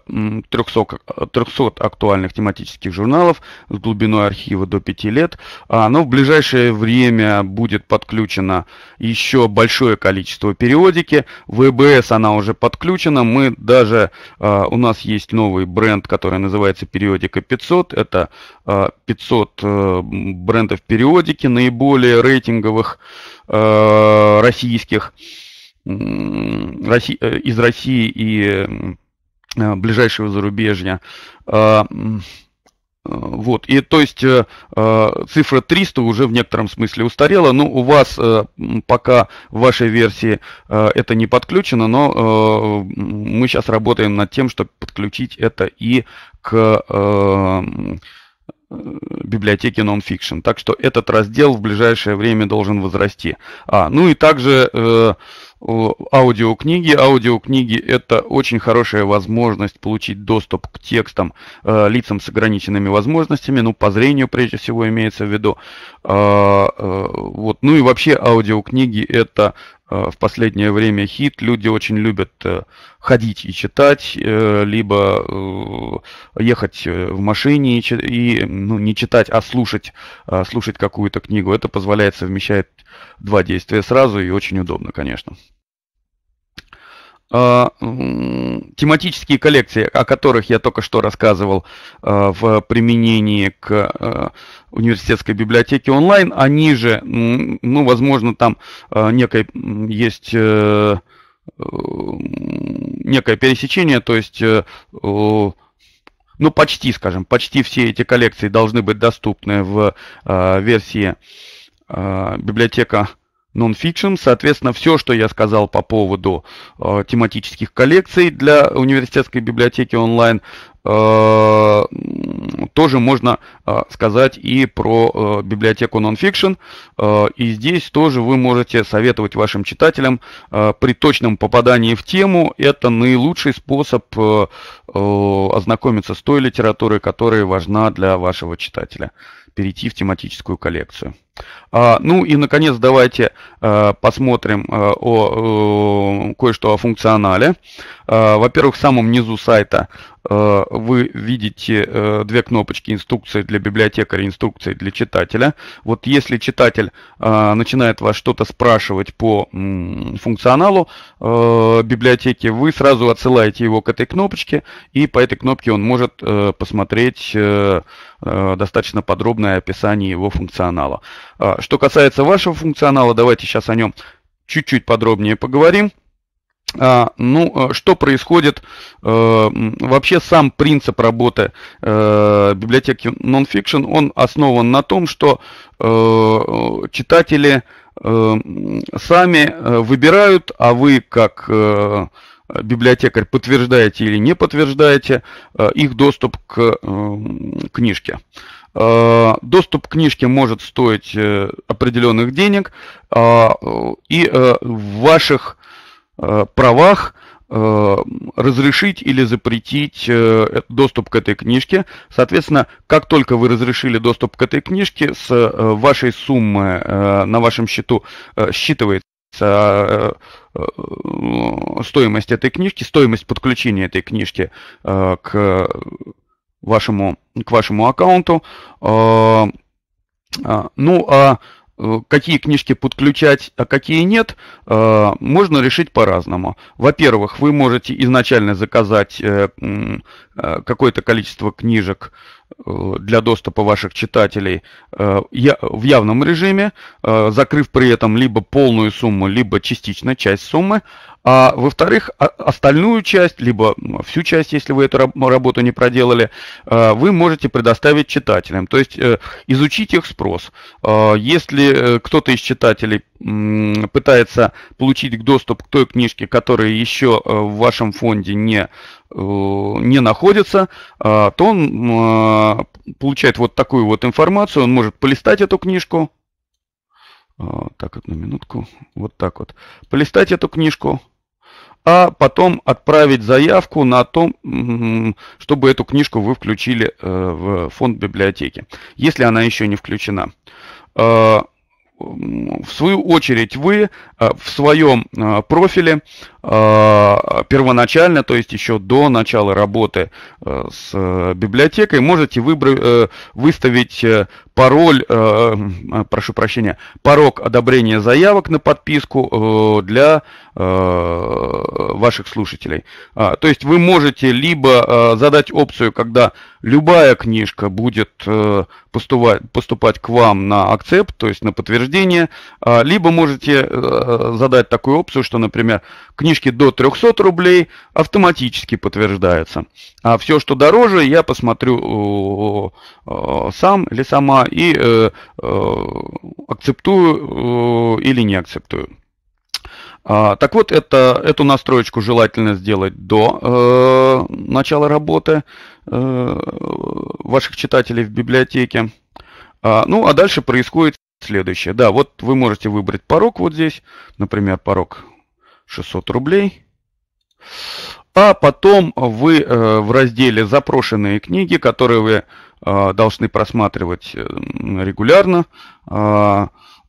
300, 300 актуальных тематических журналов с глубиной архива до 5 лет. А Но в ближайшее время будет подключено еще большое количество периодики. ВБС она уже подключена. Мы даже, э, у нас есть новый бренд, который называется периодика 500. Это 500 брендов периодики, наиболее рейтинговых российских. Э, из России и э, ближайшего зарубежья. А, э, вот, и то есть цифра 300 уже в некотором смысле устарела, но ну, у вас пока в вашей версии это не подключено, но мы сейчас работаем над тем, чтобы подключить это и к Э, библиотеки Nonfiction. Так что этот раздел в ближайшее время должен возрасти. А, ну и также э, аудиокниги. Аудиокниги – это очень хорошая возможность получить доступ к текстам э, лицам с ограниченными возможностями, ну, по зрению прежде всего имеется в виду. Э, э, вот. Ну и вообще аудиокниги – это Э, в последнее время хит. Люди очень любят э, ходить и читать, э, либо ехать в машине и, ну, не читать, а слушать, слушать какую-то книгу. Это позволяет совмещать два действия сразу и очень удобно, конечно. А, тематические коллекции, о которых я только что рассказывал а, в применении к а, университетской библиотеке онлайн, они же, ну, возможно, там некое есть э, некое пересечение, то есть э, ну, почти, скажем, почти все эти коллекции должны быть доступны в версии библиотека нонфикшн. Соответственно, все, что я сказал по поводу э, тематических коллекций для университетской библиотеки онлайн, э, тоже можно э, сказать и про э, библиотеку нонфикшн. Э, и здесь тоже вы можете советовать вашим читателям э, при точном попадании в тему. Это наилучший способ э, э, ознакомиться с той литературой, которая важна для вашего читателя перейти в тематическую коллекцию. А, ну и, наконец, давайте а, посмотрим а, о, о, кое-что о функционале. А, во-первых, в самом низу сайта Э, вы видите э, две кнопочки инструкции для библиотекаря», инструкции для читателя». Вот если читатель э, начинает вас что-то спрашивать по функционалу библиотеки, вы сразу отсылаете его к этой кнопочке, и по этой кнопке он может посмотреть достаточно подробное описание его функционала. Что касается вашего функционала, давайте сейчас о нем чуть-чуть подробнее поговорим. А, ну, э, что происходит э, вообще сам принцип работы э, библиотеки Nonfiction, он основан на том, что читатели сами выбирают, а вы как библиотекарь подтверждаете или не подтверждаете их доступ к книжке. Доступ к книжке может стоить определенных денег, а, и в ваших Э, правах э, разрешить или запретить э, доступ к этой книжке. Соответственно, как только вы разрешили доступ к этой книжке, с вашей суммы на вашем счету считывается стоимость этой книжки, стоимость подключения этой книжки к вашему, к вашему аккаунту. Ну, а Э, какие книжки подключать, а какие нет, э, можно решить по-разному. Во-первых, вы можете изначально заказать э, какое-то количество книжек Э, для доступа ваших читателей э, в явном режиме, э, закрыв при этом либо полную сумму, либо частично часть суммы, а во-вторых, а, остальную часть, либо всю часть, если вы эту работу не проделали, вы можете предоставить читателям. То есть изучить их спрос. Если кто-то из читателей пытается получить доступ к той книжке, которая еще в вашем фонде не Э, не находится, а, то он а, получает вот такую вот информацию, он может полистать эту книжку. Э, так, одну минутку. Вот так вот. Полистать эту книжку, а потом отправить заявку на то, чтобы эту книжку вы включили э, в фонд библиотеки, если она еще не включена в свою очередь вы в своем профиле Э, первоначально, то есть еще до начала работы э, с э, библиотекой, можете выбрать, выставить пароль, прошу прощения, порог одобрения заявок на подписку для ваших слушателей. А, то есть вы можете либо задать опцию, когда любая книжка будет поступать, поступать к вам на акцепт, то есть на подтверждение, а, либо можете задать такую опцию, что, например, книжка книжки до 300 рублей автоматически подтверждаются. А все, что дороже, я посмотрю э, э, сам или сама и э, акцептую или не акцептую. А, так вот, это, эту настроечку желательно сделать до э, начала работы э, ваших читателей в библиотеке. А, ну, а дальше происходит следующее. Да, вот вы можете выбрать порог вот здесь, например, порог 600 рублей. А потом вы э, в разделе «Запрошенные книги», которые вы э, должны просматривать э, регулярно,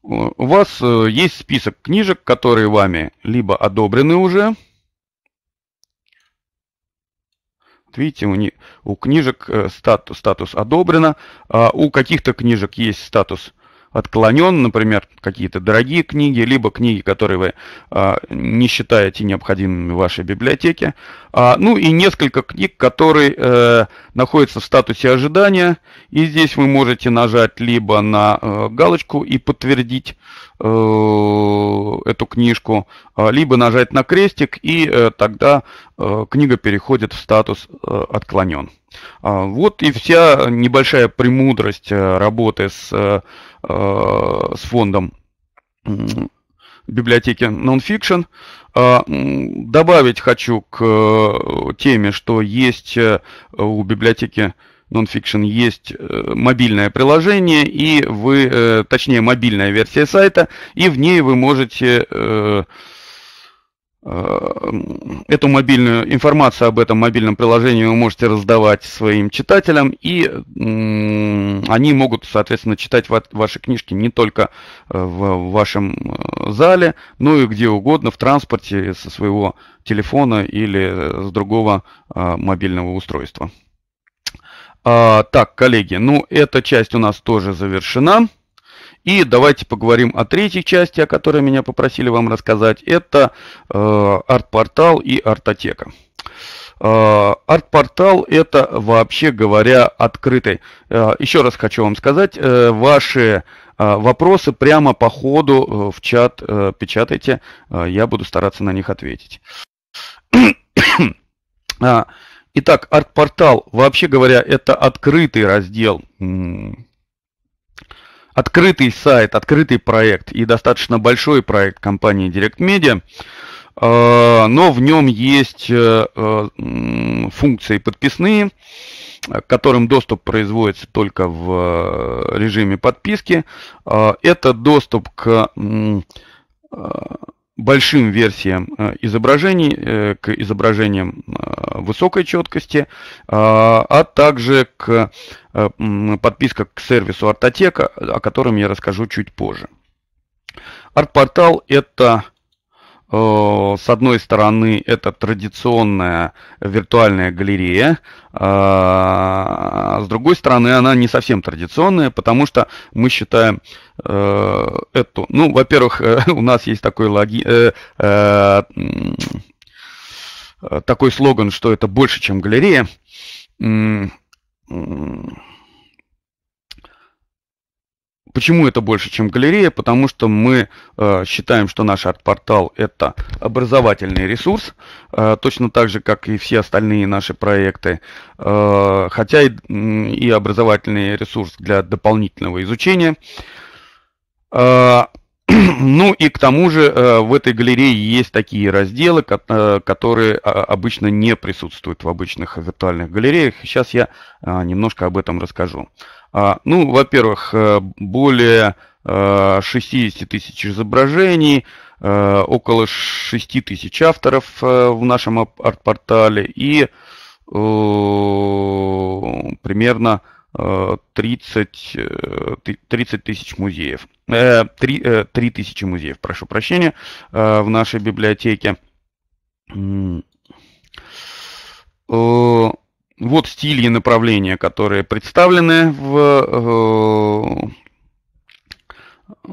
у вас есть список книжек, которые вами либо одобрены уже, видите, у, не, у книжек статус, статус одобрено, а у каких-то книжек есть статус отклонен, например, какие-то дорогие книги, либо книги, которые вы э, не считаете необходимыми в вашей библиотеке. А, ну и несколько книг, которые э, находятся в статусе ожидания. И здесь вы можете нажать либо на э, галочку и подтвердить э, эту книжку, а, либо нажать на крестик, и э, тогда э, книга переходит в статус э, отклонен. А, вот и вся небольшая премудрость э, работы с э, Э, с фондом библиотеки Nonfiction. А, добавить хочу к э, теме, что есть э, у библиотеки Nonfiction есть мобильное приложение, и вы, точнее, мобильная версия сайта, и в ней вы можете Э, эту мобильную информацию об этом мобильном приложении вы можете раздавать своим читателям, и они могут, соответственно, читать ваши книжки не только э, в вашем э, зале, но и где угодно, в транспорте, со своего телефона или с другого мобильного устройства. А, так, коллеги, ну эта часть у нас тоже завершена. И давайте поговорим о третьей части, о которой меня попросили вам рассказать. Это э, арт-портал и артотека. Э, арт-портал это, вообще говоря, открытый. Э, Еще раз хочу вам сказать, э, ваши вопросы прямо по ходу в чат печатайте, я буду стараться на них ответить. А, итак, арт-портал, вообще говоря, это открытый раздел открытый сайт, открытый проект и достаточно большой проект компании Direct Media, а, но в нем есть э, э, функции подписные, к которым доступ производится только в э, режиме подписки. А, это доступ к большим версиям э, изображений, э, к изображениям э, высокой четкости, а также к подписка к сервису Артотека, о котором я расскажу чуть позже. Арт-портал это Э, с одной стороны, это традиционная виртуальная галерея, э, а с другой стороны, она не совсем традиционная, потому что мы считаем э, эту... Ну, во-первых, у нас есть такой логи... такой слоган, что это больше, чем галерея. Почему это больше, чем галерея? Потому что мы э, считаем, что наш арт-портал – это образовательный ресурс, э, точно так же, как и все остальные наши проекты, э, хотя и, и образовательный ресурс для дополнительного изучения. Э, ну и к тому же э, в этой галерее есть такие разделы, э, которые а, обычно не присутствуют в обычных виртуальных галереях. Сейчас я э, немножко об этом расскажу. А, ну, во-первых, э, более 60 э, тысяч изображений, э, около 6 тысяч авторов в нашем арт-портале и примерно 30, 30 тысяч музеев. 3, 3 тысячи музеев, прошу прощения, в нашей библиотеке вот стили и направления, которые представлены в, э,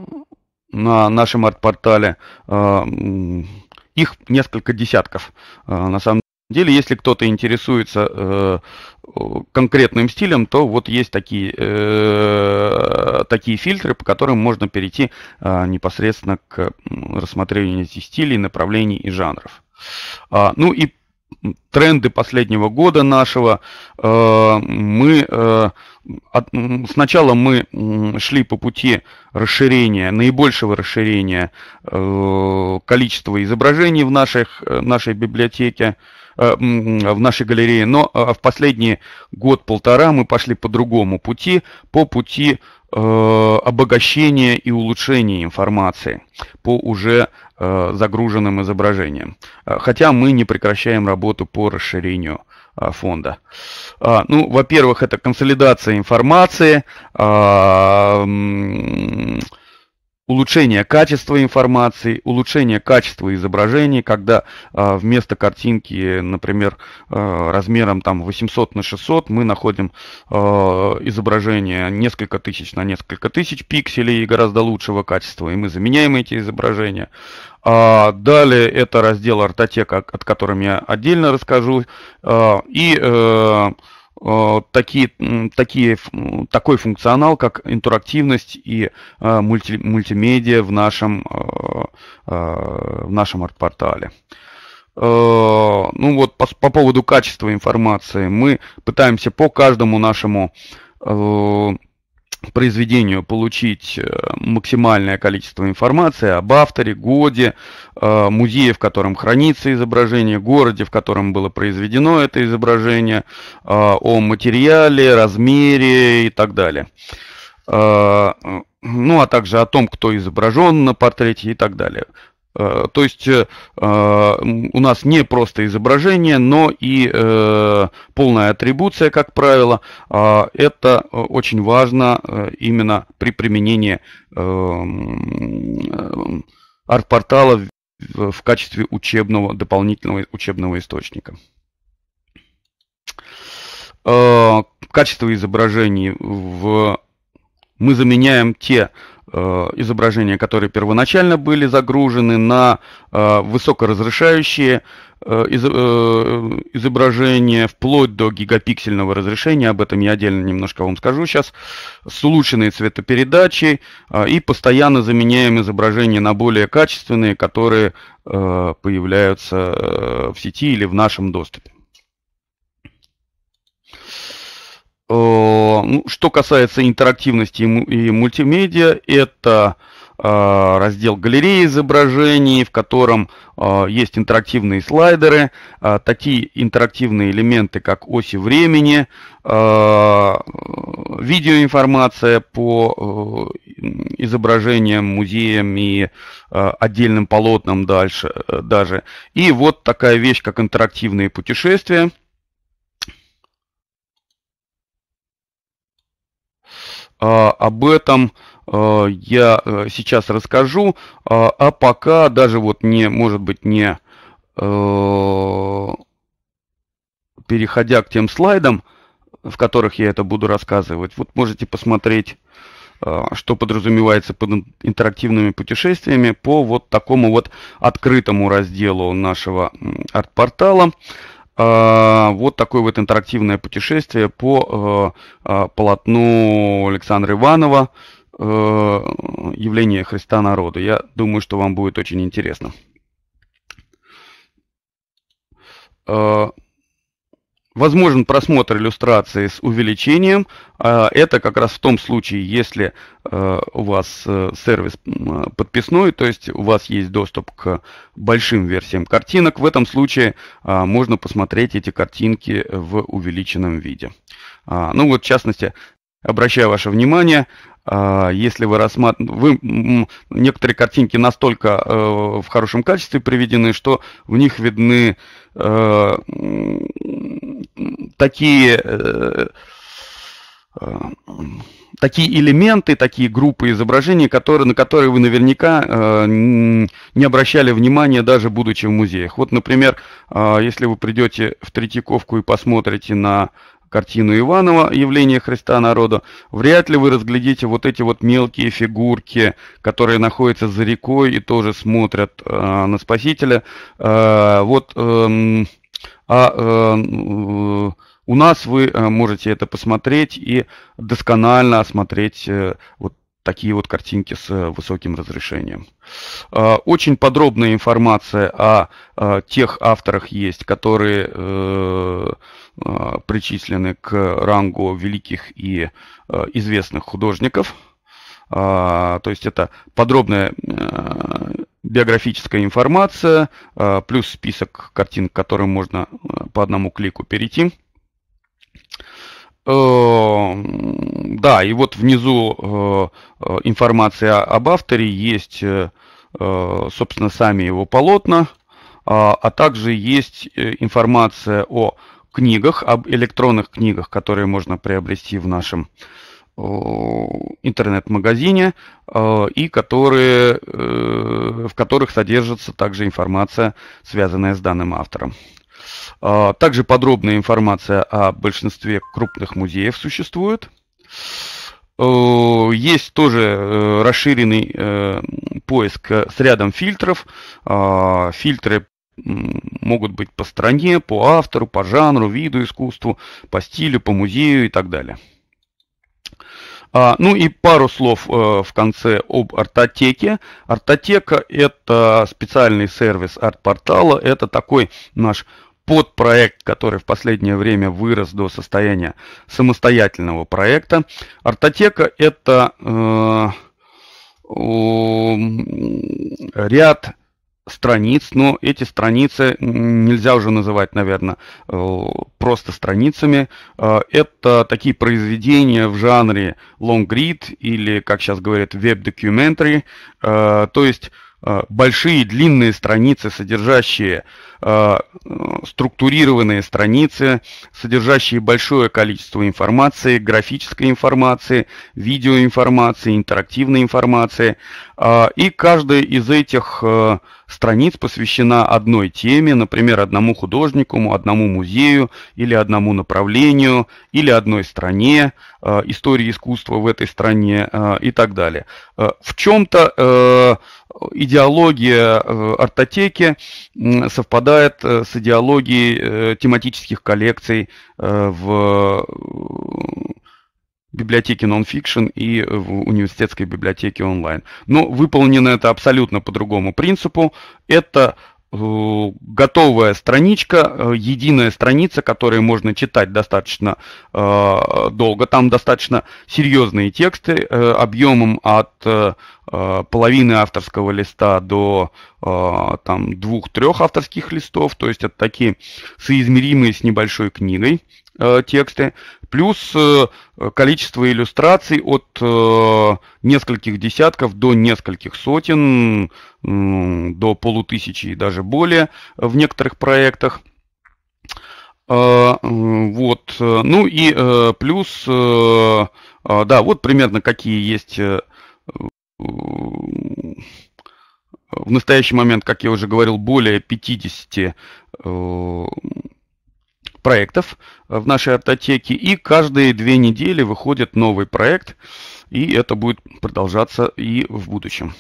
на нашем арт-портале. Э, их несколько десятков. Э, на самом деле, если кто-то интересуется э, конкретным стилем, то вот есть такие, э, такие фильтры, по которым можно перейти э, непосредственно к рассмотрению этих стилей, направлений и жанров. А, ну и тренды последнего года нашего. Э, мы э, сначала мы шли по пути расширения, наибольшего расширения э, количества изображений в наших, нашей библиотеке, в нашей галерее, но в последний год-полтора мы пошли по другому пути, по пути Э, обогащение и улучшение информации по уже э, загруженным изображениям. Э, хотя мы не прекращаем работу по расширению фонда. А, ну, во-первых, это консолидация информации, а, улучшение качества информации, улучшение качества изображений, когда э, вместо картинки, например, э, размером там 800 на 600 мы находим э, изображение несколько тысяч на несколько тысяч пикселей гораздо лучшего качества, и мы заменяем эти изображения. А далее это раздел артотека, от которым я отдельно расскажу. И э, Э, такие, такие, такой функционал, как интерактивность и э, мульти, мультимедиа в нашем, э, в нашем арт-портале. Ну вот по, по поводу качества информации мы пытаемся по каждому нашему произведению получить э, максимальное количество информации об авторе, годе, э, музее, в котором хранится изображение, городе, в котором было произведено это изображение, э, о материале, размере и так далее. Ну, а также о том, кто изображен на портрете и так далее. Э, то есть э, у нас не просто изображение, но и э, полная атрибуция, как правило. А, это очень важно именно при применении арт-портала в качестве учебного, дополнительного учебного источника. Качество изображений в мы заменяем те Э, изображения, которые первоначально были загружены, на э, высокоразрешающие э, изображения вплоть до гигапиксельного разрешения, об этом я отдельно немножко вам скажу сейчас, с улучшенной цветопередачей и постоянно заменяем изображения на более качественные, которые появляются в сети или в нашем доступе. Э, ну, что касается интерактивности и мультимедиа, это э, раздел галереи изображений, в котором э, есть интерактивные слайдеры, такие интерактивные элементы, как оси времени, видеоинформация по изображениям, музеям и отдельным полотнам дальше даже. И вот такая вещь, как интерактивные путешествия – Э, об этом э, я э, сейчас расскажу, а пока даже вот не, может быть, не переходя к тем слайдам, в которых я это буду рассказывать, вот можете посмотреть, что подразумевается под интерактивными путешествиями по вот такому вот открытому разделу нашего арт-портала. А, вот такое вот интерактивное путешествие по э, э, полотну Александра Иванова э, «Явление Христа народу». Я думаю, что вам будет очень интересно. А, Возможен просмотр иллюстрации с увеличением. А, это как раз в том случае, если э, у вас э, сервис подписной, то есть у вас есть доступ к большим версиям картинок. В этом случае а, можно посмотреть эти картинки в увеличенном виде. А, ну вот, в частности, обращаю ваше внимание, если вы рассматриваете, вы некоторые картинки настолько э, в хорошем качестве приведены, что в них видны такие, э, э, такие элементы, такие группы изображений, которые, на которые вы наверняка э, не обращали внимания, даже будучи в музеях. Вот, например, э, если вы придете в Третьяковку и посмотрите на картину Иванова «Явление Христа народу», вряд ли вы разглядите вот эти вот мелкие фигурки, которые находятся за рекой и тоже смотрят э, на Спасителя. Э, вот... Э, а э, у нас вы э, можете это посмотреть и досконально осмотреть э, вот такие вот картинки с э, высоким разрешением. А, очень подробная информация о тех авторах есть, которые причислены к рангу великих и известных художников – а, то есть это подробная э, биографическая информация, а, плюс список картин, к которым можно э, по одному клику перейти. Э, да, и вот внизу информация об авторе, есть, собственно, сами его полотна, а, а также есть информация о книгах, об электронных книгах, которые можно приобрести в нашем э, Э, интернет-магазине э, и которые, э, в которых содержится также информация, связанная с данным автором. Также подробная информация о большинстве крупных музеев существует. Есть тоже расширенный поиск с рядом фильтров. Фильтры могут быть по стране, по автору, по жанру, виду искусству, по стилю, по музею и так далее. А, ну и пару слов э, в конце об Артотеке. Артотека – это специальный сервис арт-портала. Это такой наш подпроект, который в последнее время вырос до состояния самостоятельного проекта. Артотека – это э, ряд страниц, но эти страницы нельзя уже называть, наверное, э, просто страницами. Э, это такие произведения в жанре long read или, как сейчас говорят, web documentary, э, то есть Э, большие длинные страницы, содержащие э, структурированные страницы, содержащие большое количество информации, графической информации, видеоинформации, интерактивной информации. Э, и каждая из этих э, страниц посвящена одной теме, например, одному художнику, одному музею или одному направлению, или одной стране, э, истории искусства в этой стране э, и так далее. В чем-то идеология э, артотеки совпадает э, с идеологией э, тематических коллекций в библиотеке Nonfiction и в университетской библиотеке онлайн. Но выполнено это абсолютно по другому принципу. Это Э, готовая страничка, э, единая страница, которую можно читать достаточно э, долго. Там достаточно серьезные тексты объемом от половины авторского листа до там двух-трех авторских листов, то есть это такие соизмеримые с небольшой книгой Э, тексты, плюс э, количество иллюстраций от э, нескольких десятков до нескольких сотен, э, до полутысячи и даже более в некоторых проектах. Вот, ну и плюс, а, да, вот примерно какие есть в настоящий момент, как я уже говорил, более 50 проектов э, в нашей автотеке. И каждые две недели выходит новый проект. И это будет продолжаться и в будущем.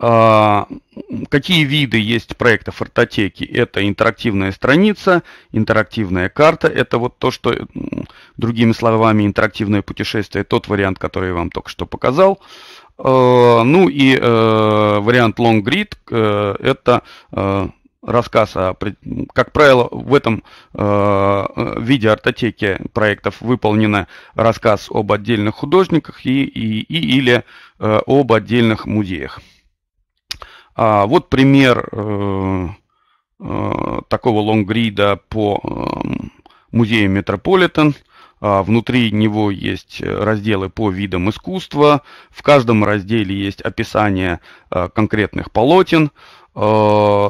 А, какие виды есть проектов ортотеки? Это интерактивная страница, интерактивная карта. Это вот то, что, другими словами, интерактивное путешествие, тот вариант, который я вам только что показал. А, ну и э, вариант long grid э, это рассказ, о, как правило, в этом э, виде артотеки проектов выполнен рассказ об отдельных художниках и, и, и или э, об отдельных музеях. А вот пример э, э, такого лонгрида по э, музею Метрополитен. А внутри него есть разделы по видам искусства. В каждом разделе есть описание э, конкретных полотен. Э,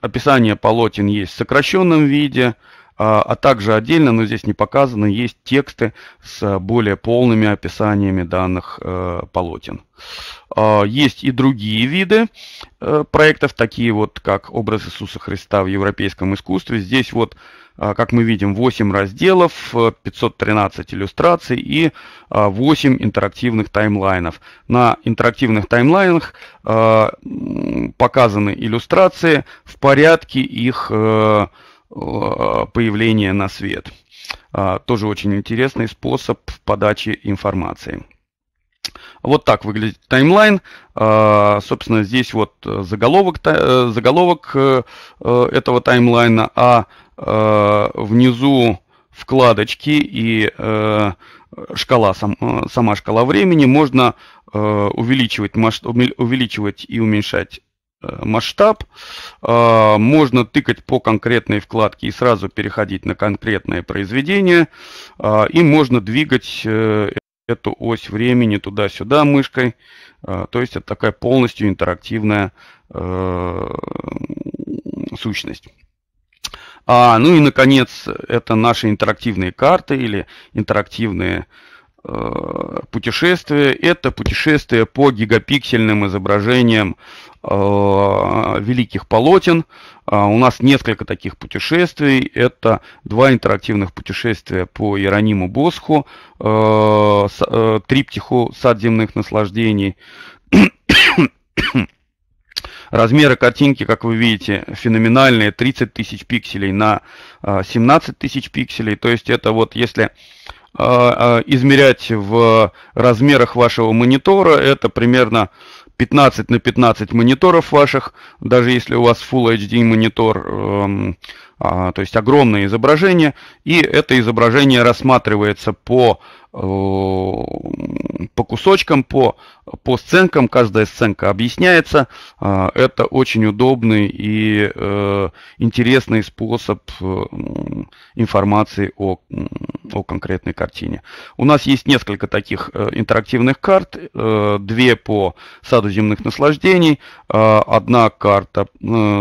описание полотен есть в сокращенном виде, а, а также отдельно, но здесь не показано, есть тексты с более полными описаниями данных э, полотен. А, есть и другие виды э, проектов, такие вот как образ Иисуса Христа в европейском искусстве. Здесь вот а, как мы видим, 8 разделов, 513 э, иллюстраций и 8 а, интерактивных таймлайнов. На интерактивных таймлайнах а, показаны иллюстрации в порядке их э, э, появления на свет. Тоже очень интересный способ подачи информации. Вот так выглядит таймлайн. Собственно, здесь вот заголовок, заголовок этого таймлайна, а Э, внизу вкладочки и э, шкала, э, сама шкала времени, можно увеличивать, масштаб, увеличивать и уменьшать масштаб. можно тыкать по конкретной вкладке и сразу переходить на конкретное произведение. и можно двигать эту ось времени туда-сюда мышкой. то есть это такая полностью интерактивная сущность. А, ну и, наконец, это наши интерактивные карты или интерактивные э, путешествия. Это путешествие по гигапиксельным изображениям э, великих полотен. А у нас несколько таких путешествий. Это два интерактивных путешествия по Иерониму Босху, э, с, э, триптиху сад земных наслаждений. Размеры картинки, как вы видите, феноменальные. 30 тысяч пикселей на 17 а, тысяч пикселей. То есть это вот если а, а, измерять в размерах вашего монитора, это примерно 15 на 15 мониторов ваших, даже если у вас Full HD монитор, эм, а, то есть огромное изображение, и это изображение рассматривается по, э, по кусочкам, по, по сценкам, каждая сценка объясняется. Э, это очень удобный и э, интересный способ информации о о конкретной картине. У нас есть несколько таких э, интерактивных карт, э, две по саду земных наслаждений, э, одна карта,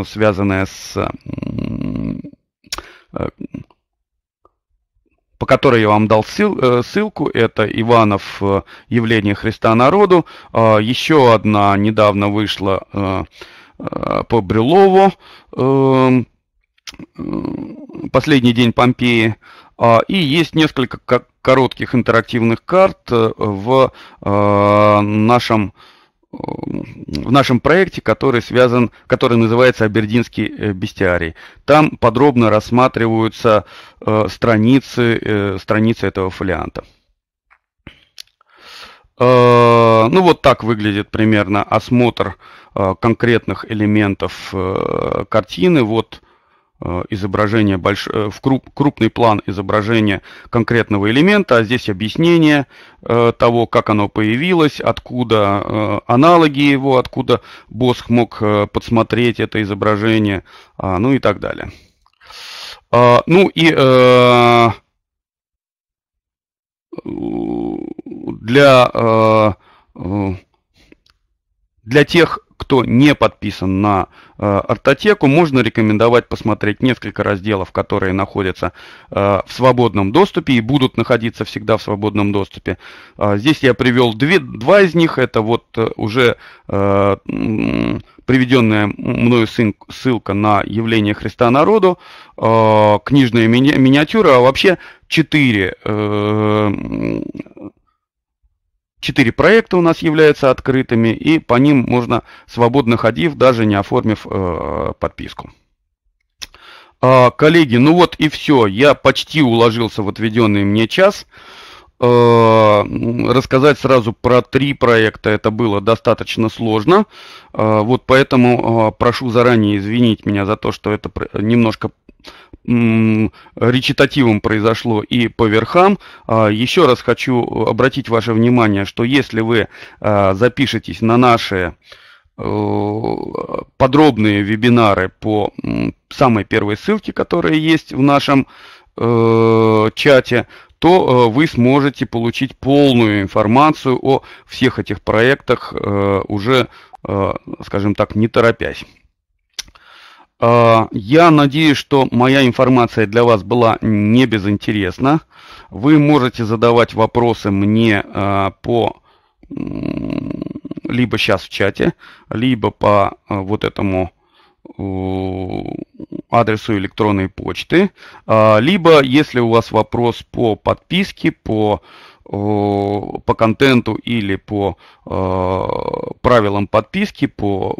связанная с по которой я вам дал ссыл, ссылку, это Иванов «Явление Христа народу». Еще одна недавно вышла по Брюлову «Последний день Помпеи». А, и есть несколько коротких интерактивных карт э, в э, нашем э, в нашем проекте, который связан, который называется Абердинский бестиарий. Там подробно рассматриваются э, страницы, э, страницы этого фолианта. Э, ну вот так выглядит примерно осмотр конкретных элементов картины. Вот Э, изображение больш... Э, в круп... крупный план изображения конкретного элемента, а здесь объяснение э, того, как оно появилось, откуда э, аналоги его, откуда Босх мог э, подсмотреть это изображение, э, ну и так далее. Э, ну и э, для, э, э для тех кто не подписан на э, артотеку, можно рекомендовать посмотреть несколько разделов, которые находятся э, в свободном доступе и будут находиться всегда в свободном доступе. Э, здесь я привел две, два из них. Это вот э, уже э, приведенная мною ссылка на явление Христа народу, э, книжная ми миниатюра, а вообще четыре э, Четыре проекта у нас являются открытыми, и по ним можно свободно ходив, даже не оформив э, подписку. А, коллеги, ну вот и все. Я почти уложился в отведенный мне час. Э, рассказать сразу про три проекта это было достаточно сложно. Э, вот поэтому э, прошу заранее извинить меня за то, что это немножко речитативом произошло и по верхам. А, еще раз хочу обратить ваше внимание, что если вы а, запишетесь на наши э, подробные вебинары по самой первой ссылке, которая есть в нашем э, чате, то э, вы сможете получить полную информацию о всех этих проектах уже, скажем так, не торопясь. А, я надеюсь, что моя информация для вас была не безинтересна. Вы можете задавать вопросы мне а, по либо сейчас в чате, либо по а, вот этому адресу электронной почты, либо если у вас вопрос по подписке, по по контенту или по правилам подписки, по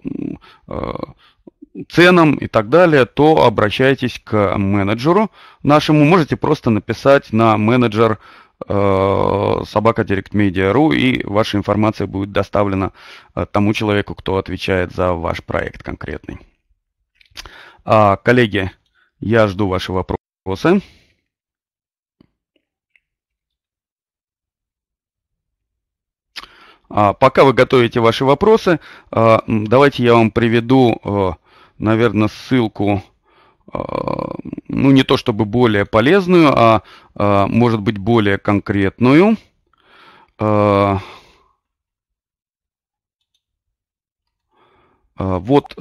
ценам и так далее, то обращайтесь к менеджеру нашему. Можете просто написать на менеджер э, собака директмедиа.ру и ваша информация будет доставлена э, тому человеку, кто отвечает за ваш проект конкретный. А, коллеги, я жду ваши вопросы. А, пока вы готовите ваши вопросы, э, давайте я вам приведу наверное, ссылку, э, ну, не то чтобы более полезную, а, э, может быть, более конкретную. Э, вот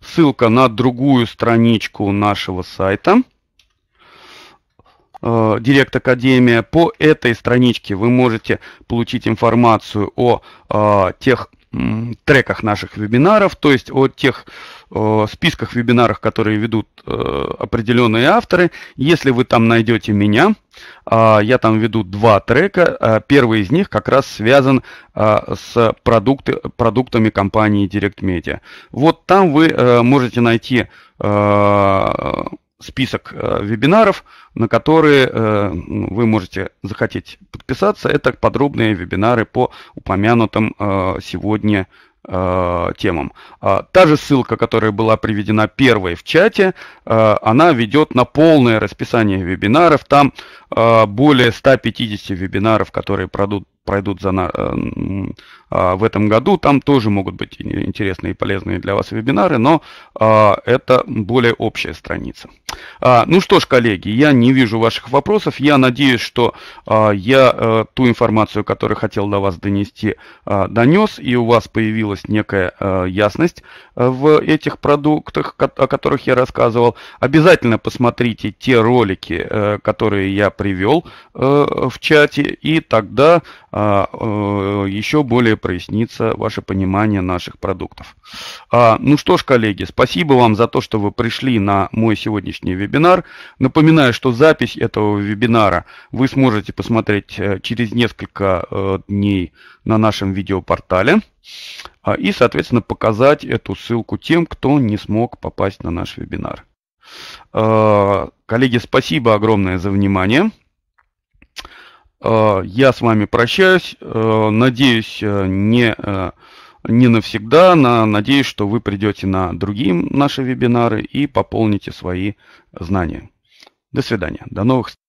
ссылка на другую страничку нашего сайта. Директ Академия. По этой страничке вы можете получить информацию о тех треках наших вебинаров, то есть о тех э, списках вебинаров, которые ведут э, определенные авторы. Если вы там найдете меня, э, я там веду два трека. Э, первый из них как раз связан э, с продукты, продуктами компании Direct Media. Вот там вы э, можете найти э, список э, вебинаров, на которые э, ну, вы можете захотеть подписаться. Это подробные вебинары по упомянутым э, сегодня э, темам. А та же ссылка, которая была приведена первой в чате, э, она ведет на полное расписание вебинаров. Там э, более 150 вебинаров, которые пройдут, пройдут за, а, в этом году. Там тоже могут быть интересные и полезные для вас вебинары, но а, это более общая страница. А, ну что ж, коллеги, я не вижу ваших вопросов. Я надеюсь, что я э, ту информацию, которую хотел до вас донести, донес, и у вас появилась некая э, ясность э, в этих продуктах, о которых я рассказывал. Обязательно посмотрите те ролики, которые я привел в чате, и тогда еще более прояснится ваше понимание наших продуктов. А, ну что ж, коллеги, спасибо вам за то, что вы пришли на мой сегодняшний вебинар. Напоминаю, что запись этого вебинара вы сможете посмотреть э, через несколько э, дней на нашем видеопортале а, и, соответственно, показать эту ссылку тем, кто не смог попасть на наш вебинар. А, коллеги, спасибо огромное за внимание. Э, я с вами прощаюсь. Э, надеюсь, э, не, не навсегда. На, надеюсь, что вы придете на другие наши вебинары и пополните свои знания. До свидания. До новых встреч.